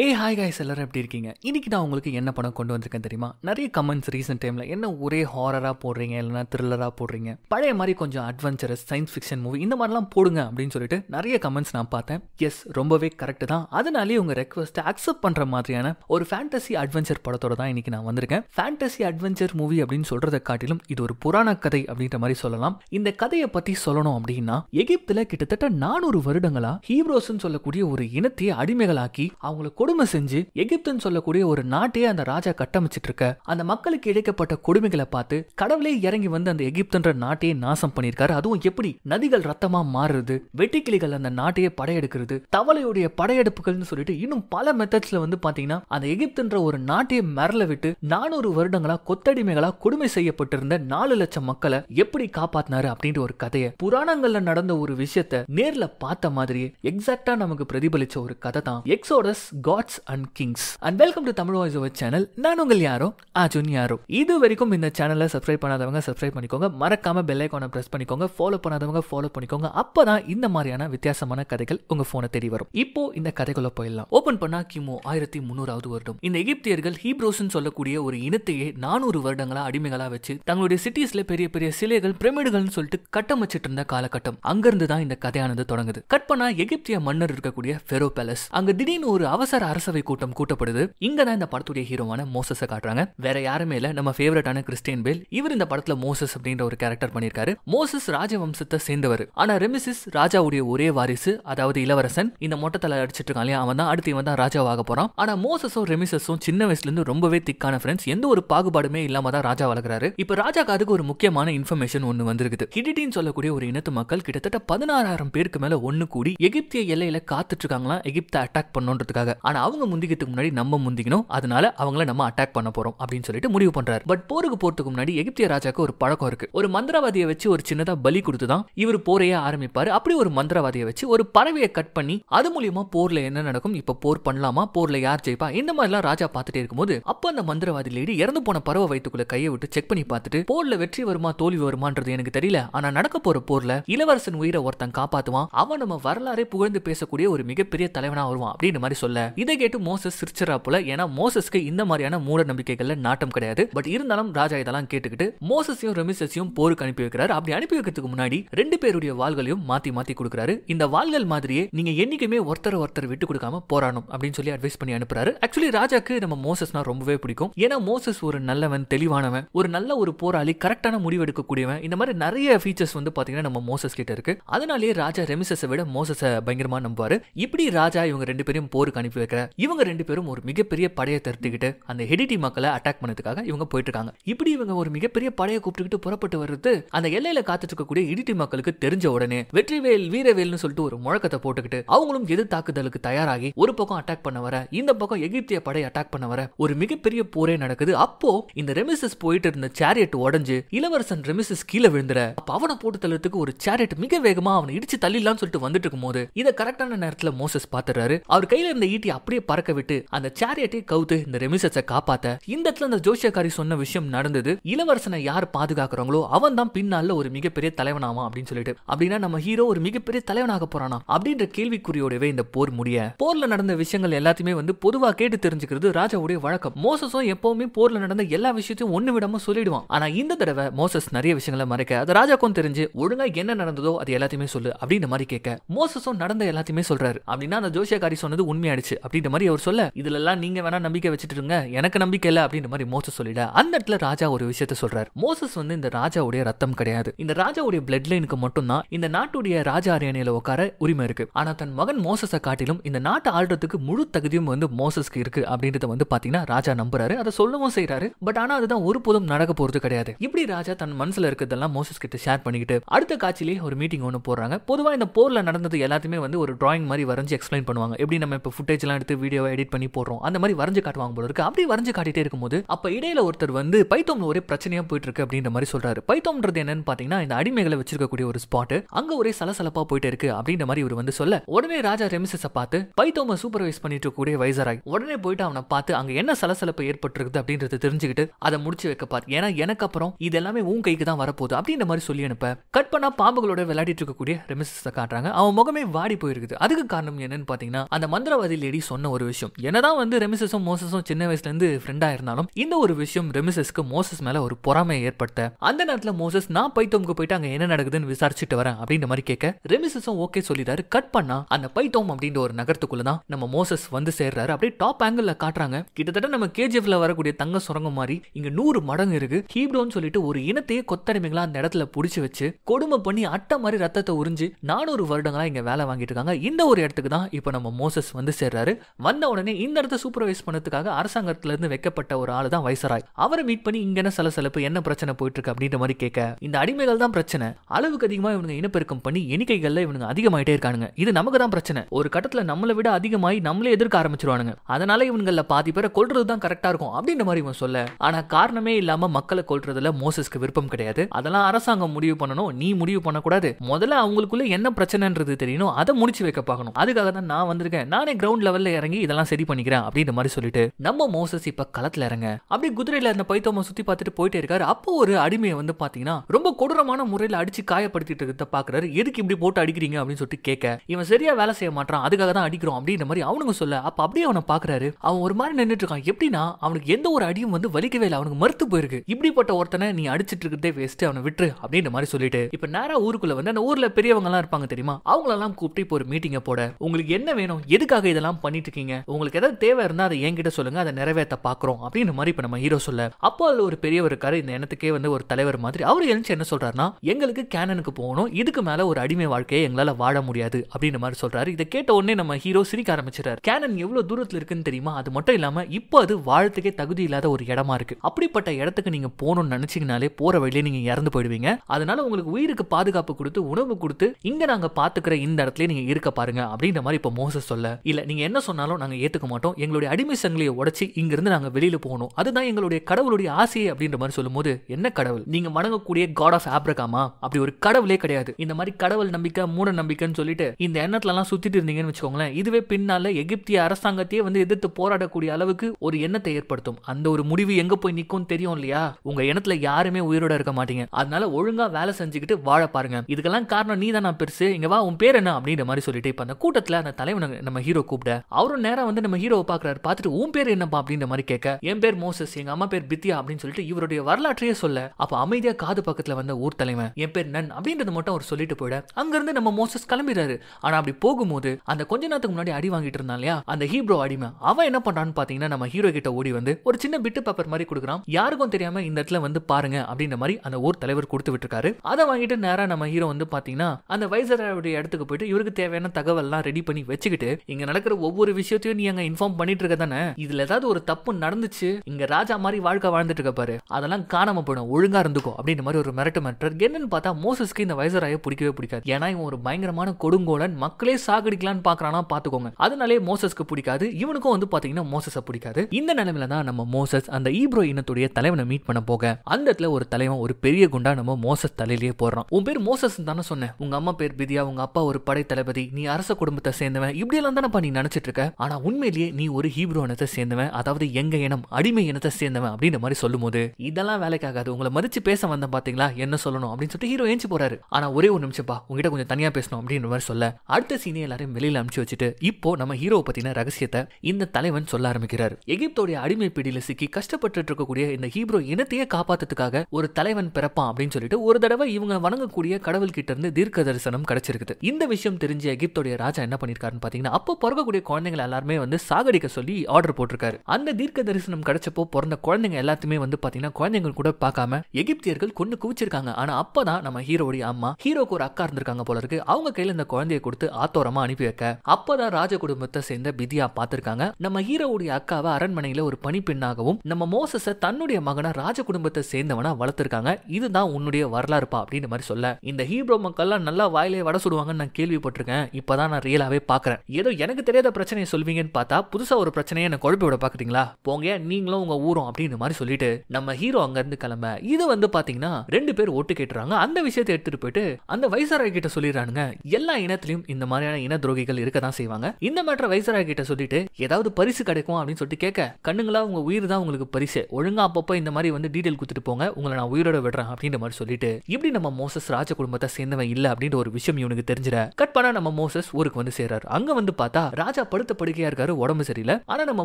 ஏ hi guys எல்லாரும் எப்படி இருக்கீங்க இன்றைக்கி நான் உங்களுக்கு என்ன படம் கொண்டு வந்திருக்கேன் தெரியுமா நிறைய கமெண்ட்ஸ் ரீசெண்ட் டைமில் என்ன ஒரே ஹாரராக போடுறீங்க இல்லைன்னா த்ரில்லராக போடுறீங்க பழைய மாதிரி கொஞ்சம் அட்வென்ச்சரஸ் சயின்ஸ் ஃபிக்ஷன் மூவி இந்த மாதிரிலாம் போடுங்க அப்படின்னு சொல்லிட்டு நிறைய கமெண்ட்ஸ் நான் பார்த்தேன் எஸ் ரொம்பவே கரெக்ட் தான் அதனாலேயே உங்கள் ரெக்வஸ்ட்டை அக்செப்ட் பண்ணுற மாதிரியான ஒரு ஃபேண்டசி அட்வென்ச்சர் படத்தோட தான் இன்றைக்கி நான் வந்திருக்கேன் ஃபேண்டசி அட்வென்ச்சர் மூவி அப்படின்னு சொல்கிறத காட்டிலும் இது ஒரு புராண கதை அப்படின்ற மாதிரி சொல்லலாம் இந்த கதையை பற்றி சொல்லணும் அப்படின்னா எகிப்தில் கிட்டத்தட்ட நானூறு வருடங்களாக ஹீப்ரோஸ்ன்னு சொல்லக்கூடிய ஒரு இனத்தையே அடிமைகளாக்கி அவங்களை கொடுமை செஞ்சு எகிப்துன்னு சொல்லக்கூடிய ஒரு நாட்டையே அந்த ராஜா கட்டமைச்சிட்டு இருக்க அந்த மக்களுக்கு இழைக்கப்பட்ட கொடுமைகளை பார்த்து கடவுளே இறங்கி வந்து அந்த எகிப்துன்ற நாட்டையே நாசம் பண்ணியிருக்காரு அதுவும் எப்படி நதிகள் ரத்தமா மாறுறது வெட்டிக்கிளிகள் அந்த நாட்டையே படையெடுக்கிறது தவளையுடைய படையெடுப்புகள்னு சொல்லிட்டு இன்னும் பல மெத்தட்ஸ்ல வந்து பாத்தீங்கன்னா அந்த எகிப்துன்ற ஒரு நாட்டையே மரல விட்டு நானூறு வருடங்களா கொத்தடிமைகளா கொடுமை செய்யப்பட்டிருந்த நாலு லட்சம் மக்களை எப்படி காப்பாத்தினாரு அப்படின்ற ஒரு கதையை புராணங்கள்ல நடந்த ஒரு விஷயத்த நேர்ல பார்த்த மாதிரியே எக்ஸாக்டா நமக்கு பிரதிபலிச்ச ஒரு கதை தான் Exodus Gods and Kings and welcome to Tamil voice over channel நான் உங்கள் யாரோ ஆஜுன் யாரோ இது வரைக்கும் இந்த சேனலை சப்ஸ்கிரைப் பண்ணாதவங்க சப்ஸ்கிரைப் பண்ணிக்கோங்க மறக்காம பெல் ஐக்கானை பிரஸ் பண்ணிக்கோங்க ஃபாலோ பண்ணாதவங்க ஃபாலோ பண்ணிக்கோங்க அப்பதான் இந்த மாதிரியான வித்தியாசமான கதைகள் உங்க போனை தேடி வரும் இப்போ இந்த கதைக்குள்ள போயிடலாம் ஓபன் பண்ணா கிமு ஆயிரத்தி முன்னூறாவது வருடம் இந்த எகிப்தியர்கள் ஹீப்ரோஸ் சொல்லக்கூடிய ஒரு இனத்தையே நானூறு வருடங்களா அடிமைகளா வச்சு தங்களுடைய சிட்டிஸ்ல பெரிய பெரிய சிலைகள் பிரமிடுகள்னு சொல்லிட்டு கட்டமைச்சிட்டு இருந்த காலகட்டம் அங்கிருந்து தான் இந்த கதையானது தொடங்குது கட் பண்ணா எகிப்திய மன்னர் இருக்கக்கூடிய ஃபெரோ பேலஸ் அங்க திடீர்னு ஒரு அவசர மின்சார அரசவை கூட்டம் கூட்டப்படுது இங்க தான் இந்த படத்துடைய ஹீரோவான மோசஸ் காட்டுறாங்க வேற யாருமே இல்ல நம்ம ஃபேவரட்டான கிறிஸ்டியன் பேல் இவர் இந்த படத்துல மோசஸ் அப்படின்ற ஒரு கேரக்டர் பண்ணிருக்காரு மோசஸ் ராஜவம்சத்தை சேர்ந்தவர் ஆனா ரெமிசிஸ் ராஜாவுடைய ஒரே வாரிசு அதாவது இளவரசன் இந்த மொட்டத்தலை அடிச்சிட்டு இருக்கான் இல்லையா அவன் தான் அடுத்து இவன் தான் ராஜாவாக போறான் ஆனா மோசஸும் ரெமிசஸும் சின்ன வயசுல இருந்து ரொம்பவே திக்கான ஃப்ரெண்ட்ஸ் எந்த ஒரு பாகுபாடுமே இல்லாம தான் ராஜா வளர்க்குறாரு இப்ப ராஜா காதுக்கு ஒரு முக்கியமான இன்ஃபர்மேஷன் ஒன்னு வந்திருக்குது ஹிடிடின்னு சொல்லக்கூடிய ஒரு இனத்து மக்கள் கிட்டத்தட்ட பதினாறாயிரம் பேருக்கு மேல ஒன்னு கூடி எகிப்திய எல்லையில காத்துட்டு இருக்காங்களா எகிப்தை அட்டாக் பண்ணுன்றதுக்காக ஆனால் அவங்க முந்திக்கிறதுக்கு முன்னாடி நம்ம முந்திக்கணும் அதனால அவங்கள நம்ம அட்டாக் பண்ண போறோம் அப்படின்னு சொல்லிட்டு முடிவு பண்றாரு பட் போருக்கு போறதுக்கு முன்னாடி எகிப்திய ராஜாக்கு ஒரு பழக்கம் இருக்கு ஒரு மந்திரவாதியை வச்சு ஒரு சின்னதா பலி கொடுத்து தான் இவர் போரையே ஆரம்பிப்பாரு அப்படி ஒரு மந்திரவாதியை வச்சு ஒரு பறவையை கட் பண்ணி அது மூலியமா போர்ல என்ன நடக்கும் இப்ப போர் பண்ணலாமா போர்ல யார் ஜெயிப்பா இந்த மாதிரி எல்லாம் ராஜா பார்த்துட்டே இருக்கும்போது அப்ப அந்த மந்திரவாதி லேடி இறந்து போன பறவை வயிற்றுக்குள்ள கையை விட்டு செக் பண்ணி பார்த்துட்டு போர்ல வெற்றி வருமா தோல்வி வருமான்றது எனக்கு தெரியல ஆனா நடக்க போற போர்ல இளவரசன் உயிரை ஒருத்தன் காப்பாத்துவான் அவன் நம்ம வரலாறே புகழ்ந்து பேசக்கூடிய ஒரு மிகப்பெரிய தலைவனா வருவான் அப்படின்னு மாதிரி சொல்ல இதை கேட்டு மோசஸ் சிரிச்சரா சிரிச்சிராப்புல ஏன்னா மோசஸ்க்கு இந்த மாதிரியான மூட நம்பிக்கைகள்ல நாட்டம் கிடையாது பட் இருந்தாலும் ராஜா இதெல்லாம் கேட்டுக்கிட்டு மோசஸையும் ரெமிசஸையும் போருக்கு அனுப்பி வைக்கிறாரு அப்படி அனுப்பி வைக்கிறதுக்கு முன்னாடி ரெண்டு பேருடைய வாள்களையும் மாத்தி மாத்தி கொடுக்குறாரு இந்த வாள்கள் மாதிரியே நீங்க என்னைக்குமே ஒருத்தர் ஒருத்தர் விட்டு கொடுக்காம போராடணும் அப்படின்னு சொல்லி அட்வைஸ் பண்ணி அனுப்புறாரு ஆக்சுவலி ராஜாக்கு நம்ம மோசஸ்னா ரொம்பவே பிடிக்கும் ஏன்னா மோசஸ் ஒரு நல்லவன் தெளிவானவன் ஒரு நல்ல ஒரு போராளி கரெக்டான முடிவு எடுக்கக்கூடியவன் இந்த மாதிரி நிறைய ஃபீச்சர்ஸ் வந்து பாத்தீங்கன்னா நம்ம மோசஸ் கிட்ட இருக்கு அதனாலேயே ராஜா ரெமிசஸை விட மோசஸை பயங்கரமா நம்புவாரு இப்படி ராஜா இவங்க ரெண்டு பேரும் போருக்கு அனுப்பி இருக்க இவங்க ரெண்டு பேரும் ஒரு மிகப்பெரிய படையை திரட்டிக்கிட்டு அந்த ஹெடிட்டி மக்களை அட்டாக் பண்ணதுக்காக இவங்க போயிட்டு இருக்காங்க இப்படி இவங்க ஒரு மிகப்பெரிய படையை கூப்பிட்டுக்கிட்டு புறப்பட்டு வர்றது அந்த எல்லையில காத்துட்டு இருக்கக்கூடிய இடிட்டி மக்களுக்கு தெரிஞ்ச உடனே வெற்றிவேல் வீரவேல்னு சொல்லிட்டு ஒரு முழக்கத்தை போட்டுக்கிட்டு அவங்களும் எதிர் தாக்குதலுக்கு தயாராகி ஒரு பக்கம் அட்டாக் பண்ண வர இந்த பக்கம் எகிப்திய படை அட்டாக் பண்ண வர ஒரு மிகப்பெரிய போரே நடக்குது அப்போ இந்த ரெமிசஸ் போயிட்டு இருந்த சேரியட் உடஞ்சு இளவரசன் ரெமிசஸ் கீழே விழுந்துற அப்ப அவனை போட்டு தள்ளுறதுக்கு ஒரு சேரியட் மிக வேகமா அவனை இடிச்சு தள்ளிடலாம்னு சொல்லிட்டு வந்துட்டு இருக்கும் போது இதை கரெக்டான நேரத்துல மோசஸ் பாத்துறாரு அவர் கையில இருந்த ஈட்டி e அப்படியே பறக்க விட்டு அந்த சேரியட்டை கவுத்து இந்த ரெமிசஸை காப்பாத்த இந்த இடத்துல அந்த ஜோஷியக்காரி சொன்ன விஷயம் நடந்தது இளவரசனை யார் பாதுகாக்கிறாங்களோ அவன் தான் பின்னால ஒரு மிகப்பெரிய தலைவனாமா அப்படின்னு சொல்லிட்டு அப்படின்னா நம்ம ஹீரோ ஒரு மிகப்பெரிய தலைவனாக போறானா அப்படின்ற கேள்விக்குறியோடவே இந்த போர் முடிய போர்ல நடந்த விஷயங்கள் எல்லாத்தையுமே வந்து பொதுவா கேட்டு தெரிஞ்சுக்கிறது ராஜாவுடைய வழக்கம் மோசஸும் எப்பவுமே போர்ல நடந்த எல்லா விஷயத்தையும் ஒண்ணு விடாம சொல்லிடுவான் ஆனா இந்த தடவை மோசஸ் நிறைய விஷயங்களை மறைக்க அது ராஜாக்கும் தெரிஞ்சு ஒழுங்கா என்ன நடந்ததோ அது எல்லாத்தையுமே சொல்லு அப்படின்ற மாதிரி கேட்க மோசஸும் நடந்த எல்லாத்தையுமே சொல்றாரு அப்படின்னா அந்த ஜோசியக்காரி சொன்னது உண்மையாயிடுச்சு அப்படின்ற மாதிரி அவர் சொல்ல இதுலலாம் நீங்க வேணா நம்பிக்கை வச்சுட்டு இருங்க எனக்கு நம்பிக்கை இல்லை அப்படின்ற மாதிரி மோசஸ் சொல்லிட அந்த இடத்துல ராஜா ஒரு விஷயத்த சொல்றாரு மோசஸ் வந்து இந்த ராஜாவுடைய ரத்தம் கிடையாது இந்த ராஜாவுடைய பிளட் லைனுக்கு மட்டும்தான் இந்த நாட்டுடைய ராஜா அரியணையில உட்கார உரிமை இருக்கு ஆனா தன் மகன் மோசஸை காட்டிலும் இந்த நாட்டை ஆள்றதுக்கு முழு தகுதியும் வந்து மோசஸ்க்கு இருக்கு அப்படின்றத வந்து பாத்தீங்கன்னா ராஜா நம்புறாரு அதை சொல்லவும் செய்யறாரு பட் ஆனா அதுதான் ஒருபோதும் நடக்க போறது கிடையாது இப்படி ராஜா தன் மனசுல இருக்கிறதெல்லாம் மோசஸ் கிட்ட ஷேர் பண்ணிக்கிட்டு அடுத்த காட்சியிலேயே ஒரு மீட்டிங் ஒன்று போடுறாங்க பொதுவாக இந்த போர்ல நடந்தது எல்லாத்தையுமே வந்து ஒரு டிராயிங் மாதிரி வரைஞ்சு எக்ஸ்பிளைன் பண்ணுவாங்க எப்படி நம்ம இப்போ ஃபுட்டேஜ் எடுத்து வீடியோவை எடிட் பண்ணி போடுறோம் அந்த மாதிரி வரைஞ்சு காட்டுவாங்க போல இருக்கு அப்படி வரைஞ்சு காட்டிட்டே இருக்கும்போது அப்ப இடையில ஒருத்தர் வந்து பைத்தோம்ல ஒரே பிரச்சனையா போயிட்டு இருக்கு அப்படின்ற மாதிரி சொல்றாரு பைத்தோம்ன்றது என்னன்னு பாத்தீங்கன்னா இந்த அடிமைகளை வச்சிருக்கக்கூடிய ஒரு ஸ்பாட் அங்க ஒரே சலசலப்பா போயிட்டு இருக்கு அப்படின்ற மாதிரி இவர் வந்து சொல்ல உடனே ராஜா ரெமிசஸை பார்த்து பைத்தோமை சூப்பர்வைஸ் பண்ணிட்டு இருக்கக்கூடிய வைசராகி உடனே போயிட்டு அவனை பார்த்து அங்க என்ன சலசலப்பு ஏற்பட்டிருக்குது அப்படின்றத தெரிஞ்சுக்கிட்டு அதை முடிச்சு வைக்க பாரு ஏன்னா எனக்கு அப்புறம் இது எல்லாமே உன் கைக்கு தான் வரப்போகுது அப்படின்ற மாதிரி சொல்லி அனுப்ப கட் பண்ணா பாம்புகளோட விளையாடிட்டு இருக்கக்கூடிய ரெமிசஸ் காட்டுறாங்க அவன் முகமே வாடி போயிருக்குது அதுக்கு காரணம் என்னன்னு பாத்தீங்கன்னா அந்த மந்திரவாதி லேடி சொன்ன ஒரு விஷயம் என்னதான் வந்து ரெமிசஸும் மோசஸும் சின்ன வயசுலேருந்து ஃப்ரெண்டாக இருந்தாலும் இந்த ஒரு விஷயம் ரெமிசஸ்க்கு மோசஸ் மேலே ஒரு பொறாமை ஏற்பட்ட அந்த நேரத்தில் மோசஸ் நான் பைத்தோமுக்கு போயிட்டு அங்கே என்ன நடக்குதுன்னு விசாரிச்சுட்டு வரேன் அப்படின்ற மாதிரி கேட்க ரெமிசஸும் ஓகே சொல்லிடுறாரு கட் பண்ணா அந்த பைத்தோம் அப்படின்ற ஒரு நகரத்துக்குள்ளே தான் நம்ம மோசஸ் வந்து சேர்றாரு அப்படியே டாப் ஆங்கிளில் காட்டுறாங்க கிட்டத்தட்ட நம்ம கேஜிஎஃப்ல வரக்கூடிய தங்க சுரங்கம் மாதிரி இங்க நூறு மடங்கு இருக்கு ஹீப்டோன்னு சொல்லிட்டு ஒரு இனத்தையே கொத்தடிமைகளா அந்த இடத்துல புடிச்சு வச்சு கொடுமை பண்ணி அட்டை மாதிரி ரத்தத்தை உறிஞ்சு நானூறு வருடங்களா இங்க வேலை வாங்கிட்டு இருக்காங்க இந்த ஒரு இடத்துக்கு தான் இப்போ நம்ம மோசஸ் வந்து சேர்றாரு வந்தாரு வந்த உடனே இந்த இடத்த சூப்பர்வைஸ் பண்ணதுக்காக அரசாங்கத்துல இருந்து வைக்கப்பட்ட ஒரு ஆள் தான் வைசராய் அவரை மீட் பண்ணி இங்க என்ன சலசலப்பு என்ன பிரச்சனை போயிட்டு இருக்கு அப்படின்ற மாதிரி கேட்க இந்த அடிமைகள் தான் பிரச்சனை அளவுக்கு அதிகமா இவங்க இனப்பெருக்கம் பண்ணி எண்ணிக்கைகள்ல இவங்க அதிகமாயிட்டே இருக்கானுங்க இது நமக்கு தான் பிரச்சனை ஒரு கட்டத்துல நம்மளை விட அதிகமாய் நம்மளே எதிர்க்க ஆரம்பிச்சிருவானுங்க அதனால இவங்கள பாதி பேரை கொள்றது தான் கரெக்டா இருக்கும் அப்படின்ற மாதிரி இவன் சொல்ல ஆனா காரணமே இல்லாம மக்களை கொள்றதுல மோசஸ்க்கு விருப்பம் கிடையாது அதெல்லாம் அரசாங்கம் முடிவு பண்ணணும் நீ முடிவு பண்ணக்கூடாது முதல்ல அவங்களுக்குள்ள என்ன பிரச்சனைன்றது தெரியணும் அதை முடிச்சு வைக்க பார்க்கணும் அதுக்காக தான் நான் வந்திருக்கேன் நானே கிரவுண்ட் லெவல் லெவலில் இறங்கி இதெல்லாம் சரி பண்ணிக்கிறேன் அப்படின்ற மாதிரி சொல்லிட்டு நம்ம மோசஸ் இப்ப களத்துல இறங்க அப்படி குதிரையில இருந்த பைத்தோமா சுத்தி பார்த்துட்டு போயிட்டே இருக்காரு அப்போ ஒரு அடிமையை வந்து பாத்தீங்கன்னா ரொம்ப கொடூரமான முறையில் அடிச்சு காயப்படுத்திட்டு இருக்கிறத பாக்குறாரு எதுக்கு இப்படி போட்டு அடிக்கிறீங்க அப்படின்னு சொல்லிட்டு கேட்க இவன் சரியா வேலை செய்ய மாட்டான் அதுக்காக தான் அடிக்கிறோம் அப்படின்ற மாதிரி அவனுங்க சொல்ல அப்ப அப்படியே அவனை பாக்குறாரு அவன் ஒரு மாதிரி நின்றுட்டு இருக்கான் எப்படின்னா அவனுக்கு எந்த ஒரு அடியும் வந்து வலிக்கவே இல்லை அவனுக்கு மறுத்து போயிருக்கு இப்படிப்பட்ட ஒருத்தனை நீ அடிச்சிட்டு இருக்கிறதே வேஸ்ட் அவனை விட்டுரு அப்படின்ற மாதிரி சொல்லிட்டு இப்ப நேரா ஊருக்குள்ள வந்து அந்த ஊர்ல பெரியவங்க எல்லாம் இருப்பாங்க தெரியுமா அவங்களெல்லாம் கூப்பிட்டு இப்போ ஒரு மீட்டிங்கை போட உங்களுக்கு என்ன வேணும் எதுக்காக இதெல்லாம் பண்ணிட்டு இருக்கீங்க உங்களுக்கு ஏதாவது தேவை இருந்தால் அதை என்கிட்ட சொல்லுங்க அதை நிறைவேற்ற பாக்குறோம் அப்படின்ற மாதிரி இப்போ நம்ம ஹீரோ சொல்ல அப்போ அதில் ஒரு பெரியவர் இருக்காரு இந்த எண்ணத்துக்கே வந்து ஒரு தலைவர் மாதிரி அவர் எழுந்து என்ன சொல்றாருன்னா எங்களுக்கு கேனனுக்கு போகணும் இதுக்கு மேல ஒரு அடிமை வாழ்க்கையை எங்களால வாழ முடியாது அப்படின்ற மாதிரி சொல்றாரு இதை கேட்ட உடனே நம்ம ஹீரோ சிரிக்க ஆரம்பிச்சிடாரு கேனன் எவ்வளவு தூரத்தில் இருக்குன்னு தெரியுமா அது மட்டும் இல்லாம இப்போ அது வாழ்த்துக்கே தகுதி இல்லாத ஒரு இடமா இருக்கு அப்படிப்பட்ட இடத்துக்கு நீங்க போகணும்னு நினைச்சீங்கனாலே போற வழியில நீங்க இறந்து போயிடுவீங்க அதனால உங்களுக்கு உயிருக்கு பாதுகாப்பு கொடுத்து உணவு கொடுத்து இங்க நாங்க பாத்துக்கிற இந்த இடத்துல நீங்க இருக்க பாருங்க அப்படின்ற மாதிரி இப்போ மோச சொல்ல இல்ல நீங்க என்ன என்ன சொன்னாலும் நாங்கள் ஏற்றுக்க மாட்டோம் எங்களுடைய அடிமை சங்கிலியை உடச்சி இங்கிருந்து நாங்கள் வெளியில் போகணும் அதுதான் எங்களுடைய கடவுளுடைய ஆசையை அப்படின்ற மாதிரி சொல்லும்போது என்ன கடவுள் நீங்கள் வணங்கக்கூடிய காட் ஆஃப் ஆப்ரகாமா அப்படி ஒரு கடவுளே கிடையாது இந்த மாதிரி கடவுள் நம்பிக்கை மூட நம்பிக்கைன்னு சொல்லிட்டு இந்த எண்ணத்துலலாம் சுற்றிட்டு இருந்தீங்கன்னு வச்சுக்கோங்களேன் இதுவே பின்னால் எகிப்திய அரசாங்கத்தையே வந்து எதிர்த்து போராடக்கூடிய அளவுக்கு ஒரு எண்ணத்தை ஏற்படுத்தும் அந்த ஒரு முடிவு எங்கே போய் நிற்கும் தெரியும் இல்லையா உங்கள் எண்ணத்தில் யாருமே உயிரோட இருக்க மாட்டீங்க அதனால ஒழுங்காக வேலை செஞ்சுக்கிட்டு வாழ பாருங்க இதுக்கெல்லாம் காரணம் நீ தான் நான் பெருசு இங்கே வா உன் பேர் என்ன அப்படின்ற மாதிரி சொல்லிட்டு இப்போ அந்த கூட்டத்தில் அந்த தலைவன் நம்ம ஹீரோ கூப்பிட அவரும் நேரம் வந்து நம்ம ஹீரோவை பாக்குறாரு பார்த்துட்டு உன் பேர் என்னப்பா அப்படின்ற மாதிரி கேட்க என் பேர் மோசஸ் எங்க அம்மா பேர் பித்யா அப்படின்னு சொல்லிட்டு இவருடைய வரலாற்றையே சொல்ல அப்போ அமைதியா காது பக்கத்தில் வந்த ஊர் தலைவன் என் பேர் நன் அப்படின்றது மட்டும் அவர் சொல்லிட்டு போயிட அங்கிருந்து நம்ம மோசஸ் கிளம்பிடுறாரு ஆனா அப்படி போகும்போது அந்த கொஞ்ச நேரத்துக்கு முன்னாடி அடி வாங்கிட்டு இருந்தான் இல்லையா அந்த ஹீப்ரோ அடிமை அவன் என்ன பண்றான்னு பாத்தீங்கன்னா நம்ம ஹீரோ கிட்ட ஓடி வந்து ஒரு சின்ன பிட்டு பேப்பர் மாதிரி கொடுக்குறான் யாருக்கும் தெரியாம இந்த இடத்துல வந்து பாருங்க அப்படின்ற மாதிரி அந்த ஊர் தலைவர் கொடுத்து விட்டுருக்காரு அதை வாங்கிட்டு நேரா நம்ம ஹீரோ வந்து பாத்தீங்கன்னா அந்த வயசுடைய இடத்துக்கு போயிட்டு இவருக்கு தேவையான தகவல்லாம் ரெடி பண்ணி வச்சுக்கிட்டு இங்க நடக்கிற ஒவ்வொரு ஒவ்வொரு விஷயத்தையும் நீ அங்க இன்ஃபார்ம் பண்ணிட்டு இருக்க தானே இதுல ஏதாவது ஒரு தப்பு நடந்துச்சு இங்க ராஜா மாதிரி வாழ்க்கை வாழ்ந்துட்டு இருக்க பாரு அதெல்லாம் காணாம போயிடும் ஒழுங்கா இருந்துக்கும் அப்படின்ற மாதிரி ஒரு மிரட்டு மிரட்டர் என்னன்னு பார்த்தா மோசஸ்க்கு இந்த வயசராய பிடிக்கவே பிடிக்காது ஏன்னா இவன் ஒரு பயங்கரமான கொடுங்கோலன் மக்களே சாகடிக்கலான்னு பாக்குறானா பாத்துக்கோங்க அதனாலே மோசஸ்க்கு பிடிக்காது இவனுக்கும் வந்து பாத்தீங்கன்னா மோசஸை பிடிக்காது இந்த நிலைமையில தான் நம்ம மோசஸ் அந்த ஈப்ரோ இனத்துடைய தலைவனை மீட் பண்ண போக அந்த இடத்துல ஒரு தலைவன் ஒரு பெரிய குண்டா நம்ம மோசஸ் தலையிலேயே போடுறான் உன் பேர் மோசஸ் தானே சொன்னேன் உங்க அம்மா பேர் பிதியா உங்க அப்பா ஒரு படை தளபதி நீ அரச குடும்பத்தை சேர்ந்தவன் இப்படியெல்லாம் தானே நீ நினைச்சிட்டு இருக்க ஆனா உண்மையிலேயே நீ ஒரு ஹீப்ரோ இனத்தை சேர்ந்தவன் அதாவது எங்க இனம் அடிமை இனத்தை சேர்ந்தவன் அப்படின்ற மாதிரி சொல்லும் போது இதெல்லாம் வேலைக்காகாது உங்களை மதிச்சு பேச வந்த பாத்தீங்களா என்ன சொல்லணும் அப்படின்னு சொல்லிட்டு ஹீரோ ஏஞ்சி போறாரு ஆனா ஒரே ஒரு நிமிஷப்பா உங்ககிட்ட கொஞ்சம் தனியா பேசணும் அப்படின்ற மாதிரி சொல்ல அடுத்த சீனே எல்லாரும் வெளியில அனுப்பிச்சு வச்சுட்டு இப்போ நம்ம ஹீரோ பத்தின ரகசியத்தை இந்த தலைவன் சொல்ல ஆரம்பிக்கிறார் எகிப்தோடைய அடிமை பிடியில சிக்கி கஷ்டப்பட்டு இருக்கக்கூடிய இந்த ஹீப்ரோ இனத்தையே காப்பாத்துறதுக்காக ஒரு தலைவன் பிறப்பான் அப்படின்னு சொல்லிட்டு ஒரு தடவை இவங்க வணங்கக்கூடிய கடவுள் கிட்ட இருந்து தீர்க்க தரிசனம் கிடைச்சிருக்குது இந்த விஷயம் தெரிஞ்ச எகிப்தோடைய ராஜா என்ன பண்ணிருக்காருன்னு பாத்தீங்கன்னா அப்போ பிறக்கக்கூடிய குழந்தைங்களை எல்லாருமே வந்து சாகடிக்க சொல்லி ஆர்டர் போட்டிருக்காரு அந்த தீர்க்க தரிசனம் கிடைச்சப்போ பிறந்த குழந்தைங்க எல்லாத்தையுமே வந்து பாத்தீங்கன்னா குழந்தைங்க கூட பார்க்காம எகிப்தியர்கள் கொண்டு குவிச்சிருக்காங்க ஆனா அப்பதான் நம்ம ஹீரோடைய அம்மா ஹீரோக்கு ஒரு அக்கா இருந்திருக்காங்க போல இருக்கு அவங்க கையில இந்த குழந்தைய கொடுத்து ஆத்தோரமா அனுப்பி வைக்க அப்பதான் ராஜ குடும்பத்தை சேர்ந்த பிதியா பார்த்திருக்காங்க நம்ம ஹீரோடைய அக்காவை அரண்மனையில ஒரு பணிப்பெண்ணாகவும் நம்ம மோசஸ தன்னுடைய மகனா ராஜ குடும்பத்தை சேர்ந்தவனா வளர்த்திருக்காங்க இதுதான் உன்னுடைய வரலாறுப்பா அப்படின்னு மாதிரி சொல்ல இந்த ஹீப்ரோ மக்கள்லாம் நல்லா வாயிலே வட சுடுவாங்கன்னு நான் கேள்விப்பட்டிருக்கேன் இப்பதான் நான் ரியலாவே பாக்குறேன் ஏதோ எனக்கு தெரியாத பிரச்சனையை சொல்வீங்கன்னு பார்த்தா புதுசாக ஒரு பிரச்சனையை என்ன குழப்பி விட பார்க்குறீங்களா போங்க நீங்களும் உங்கள் ஊரும் அப்படின்னு மாதிரி சொல்லிட்டு நம்ம ஹீரோ அங்கேருந்து கிளம்ப இது வந்து பார்த்தீங்கன்னா ரெண்டு பேர் ஓட்டு கேட்டுறாங்க அந்த விஷயத்தை எடுத்துகிட்டு போயிட்டு அந்த வைசராய் கிட்ட சொல்லிடுறானுங்க எல்லா இனத்துலையும் இந்த மாதிரியான இன துரோகிகள் இருக்க தான் செய்வாங்க இந்த மாதிரி வைசராய் கிட்ட சொல்லிட்டு ஏதாவது பரிசு கிடைக்கும் அப்படின்னு சொல்லிட்டு கேட்க கண்ணுங்களா உங்க உயிர் தான் உங்களுக்கு பரிசு ஒழுங்கா அப்பப்போ இந்த மாதிரி வந்து டீடைல் கொடுத்துட்டு போங்க உங்களை நான் உயிரோட விடுறேன் அப்படின்ற மாதிரி சொல்லிட்டு இப்படி நம்ம மோசஸ் ராஜ குடும்பத்தை சேர்ந்தவன் இல்ல அப்படின்ற ஒரு விஷயம் இவனுக்கு தெரிஞ்சிட கட் நம்ம மோசஸ் ஊருக்கு வந்து சேர்றாரு அங்க வந்து பார்த்தா ராஜா படுத்த படுக்கையா இருக்காரு உடம்பு சரியில்லை ஆனா நம்ம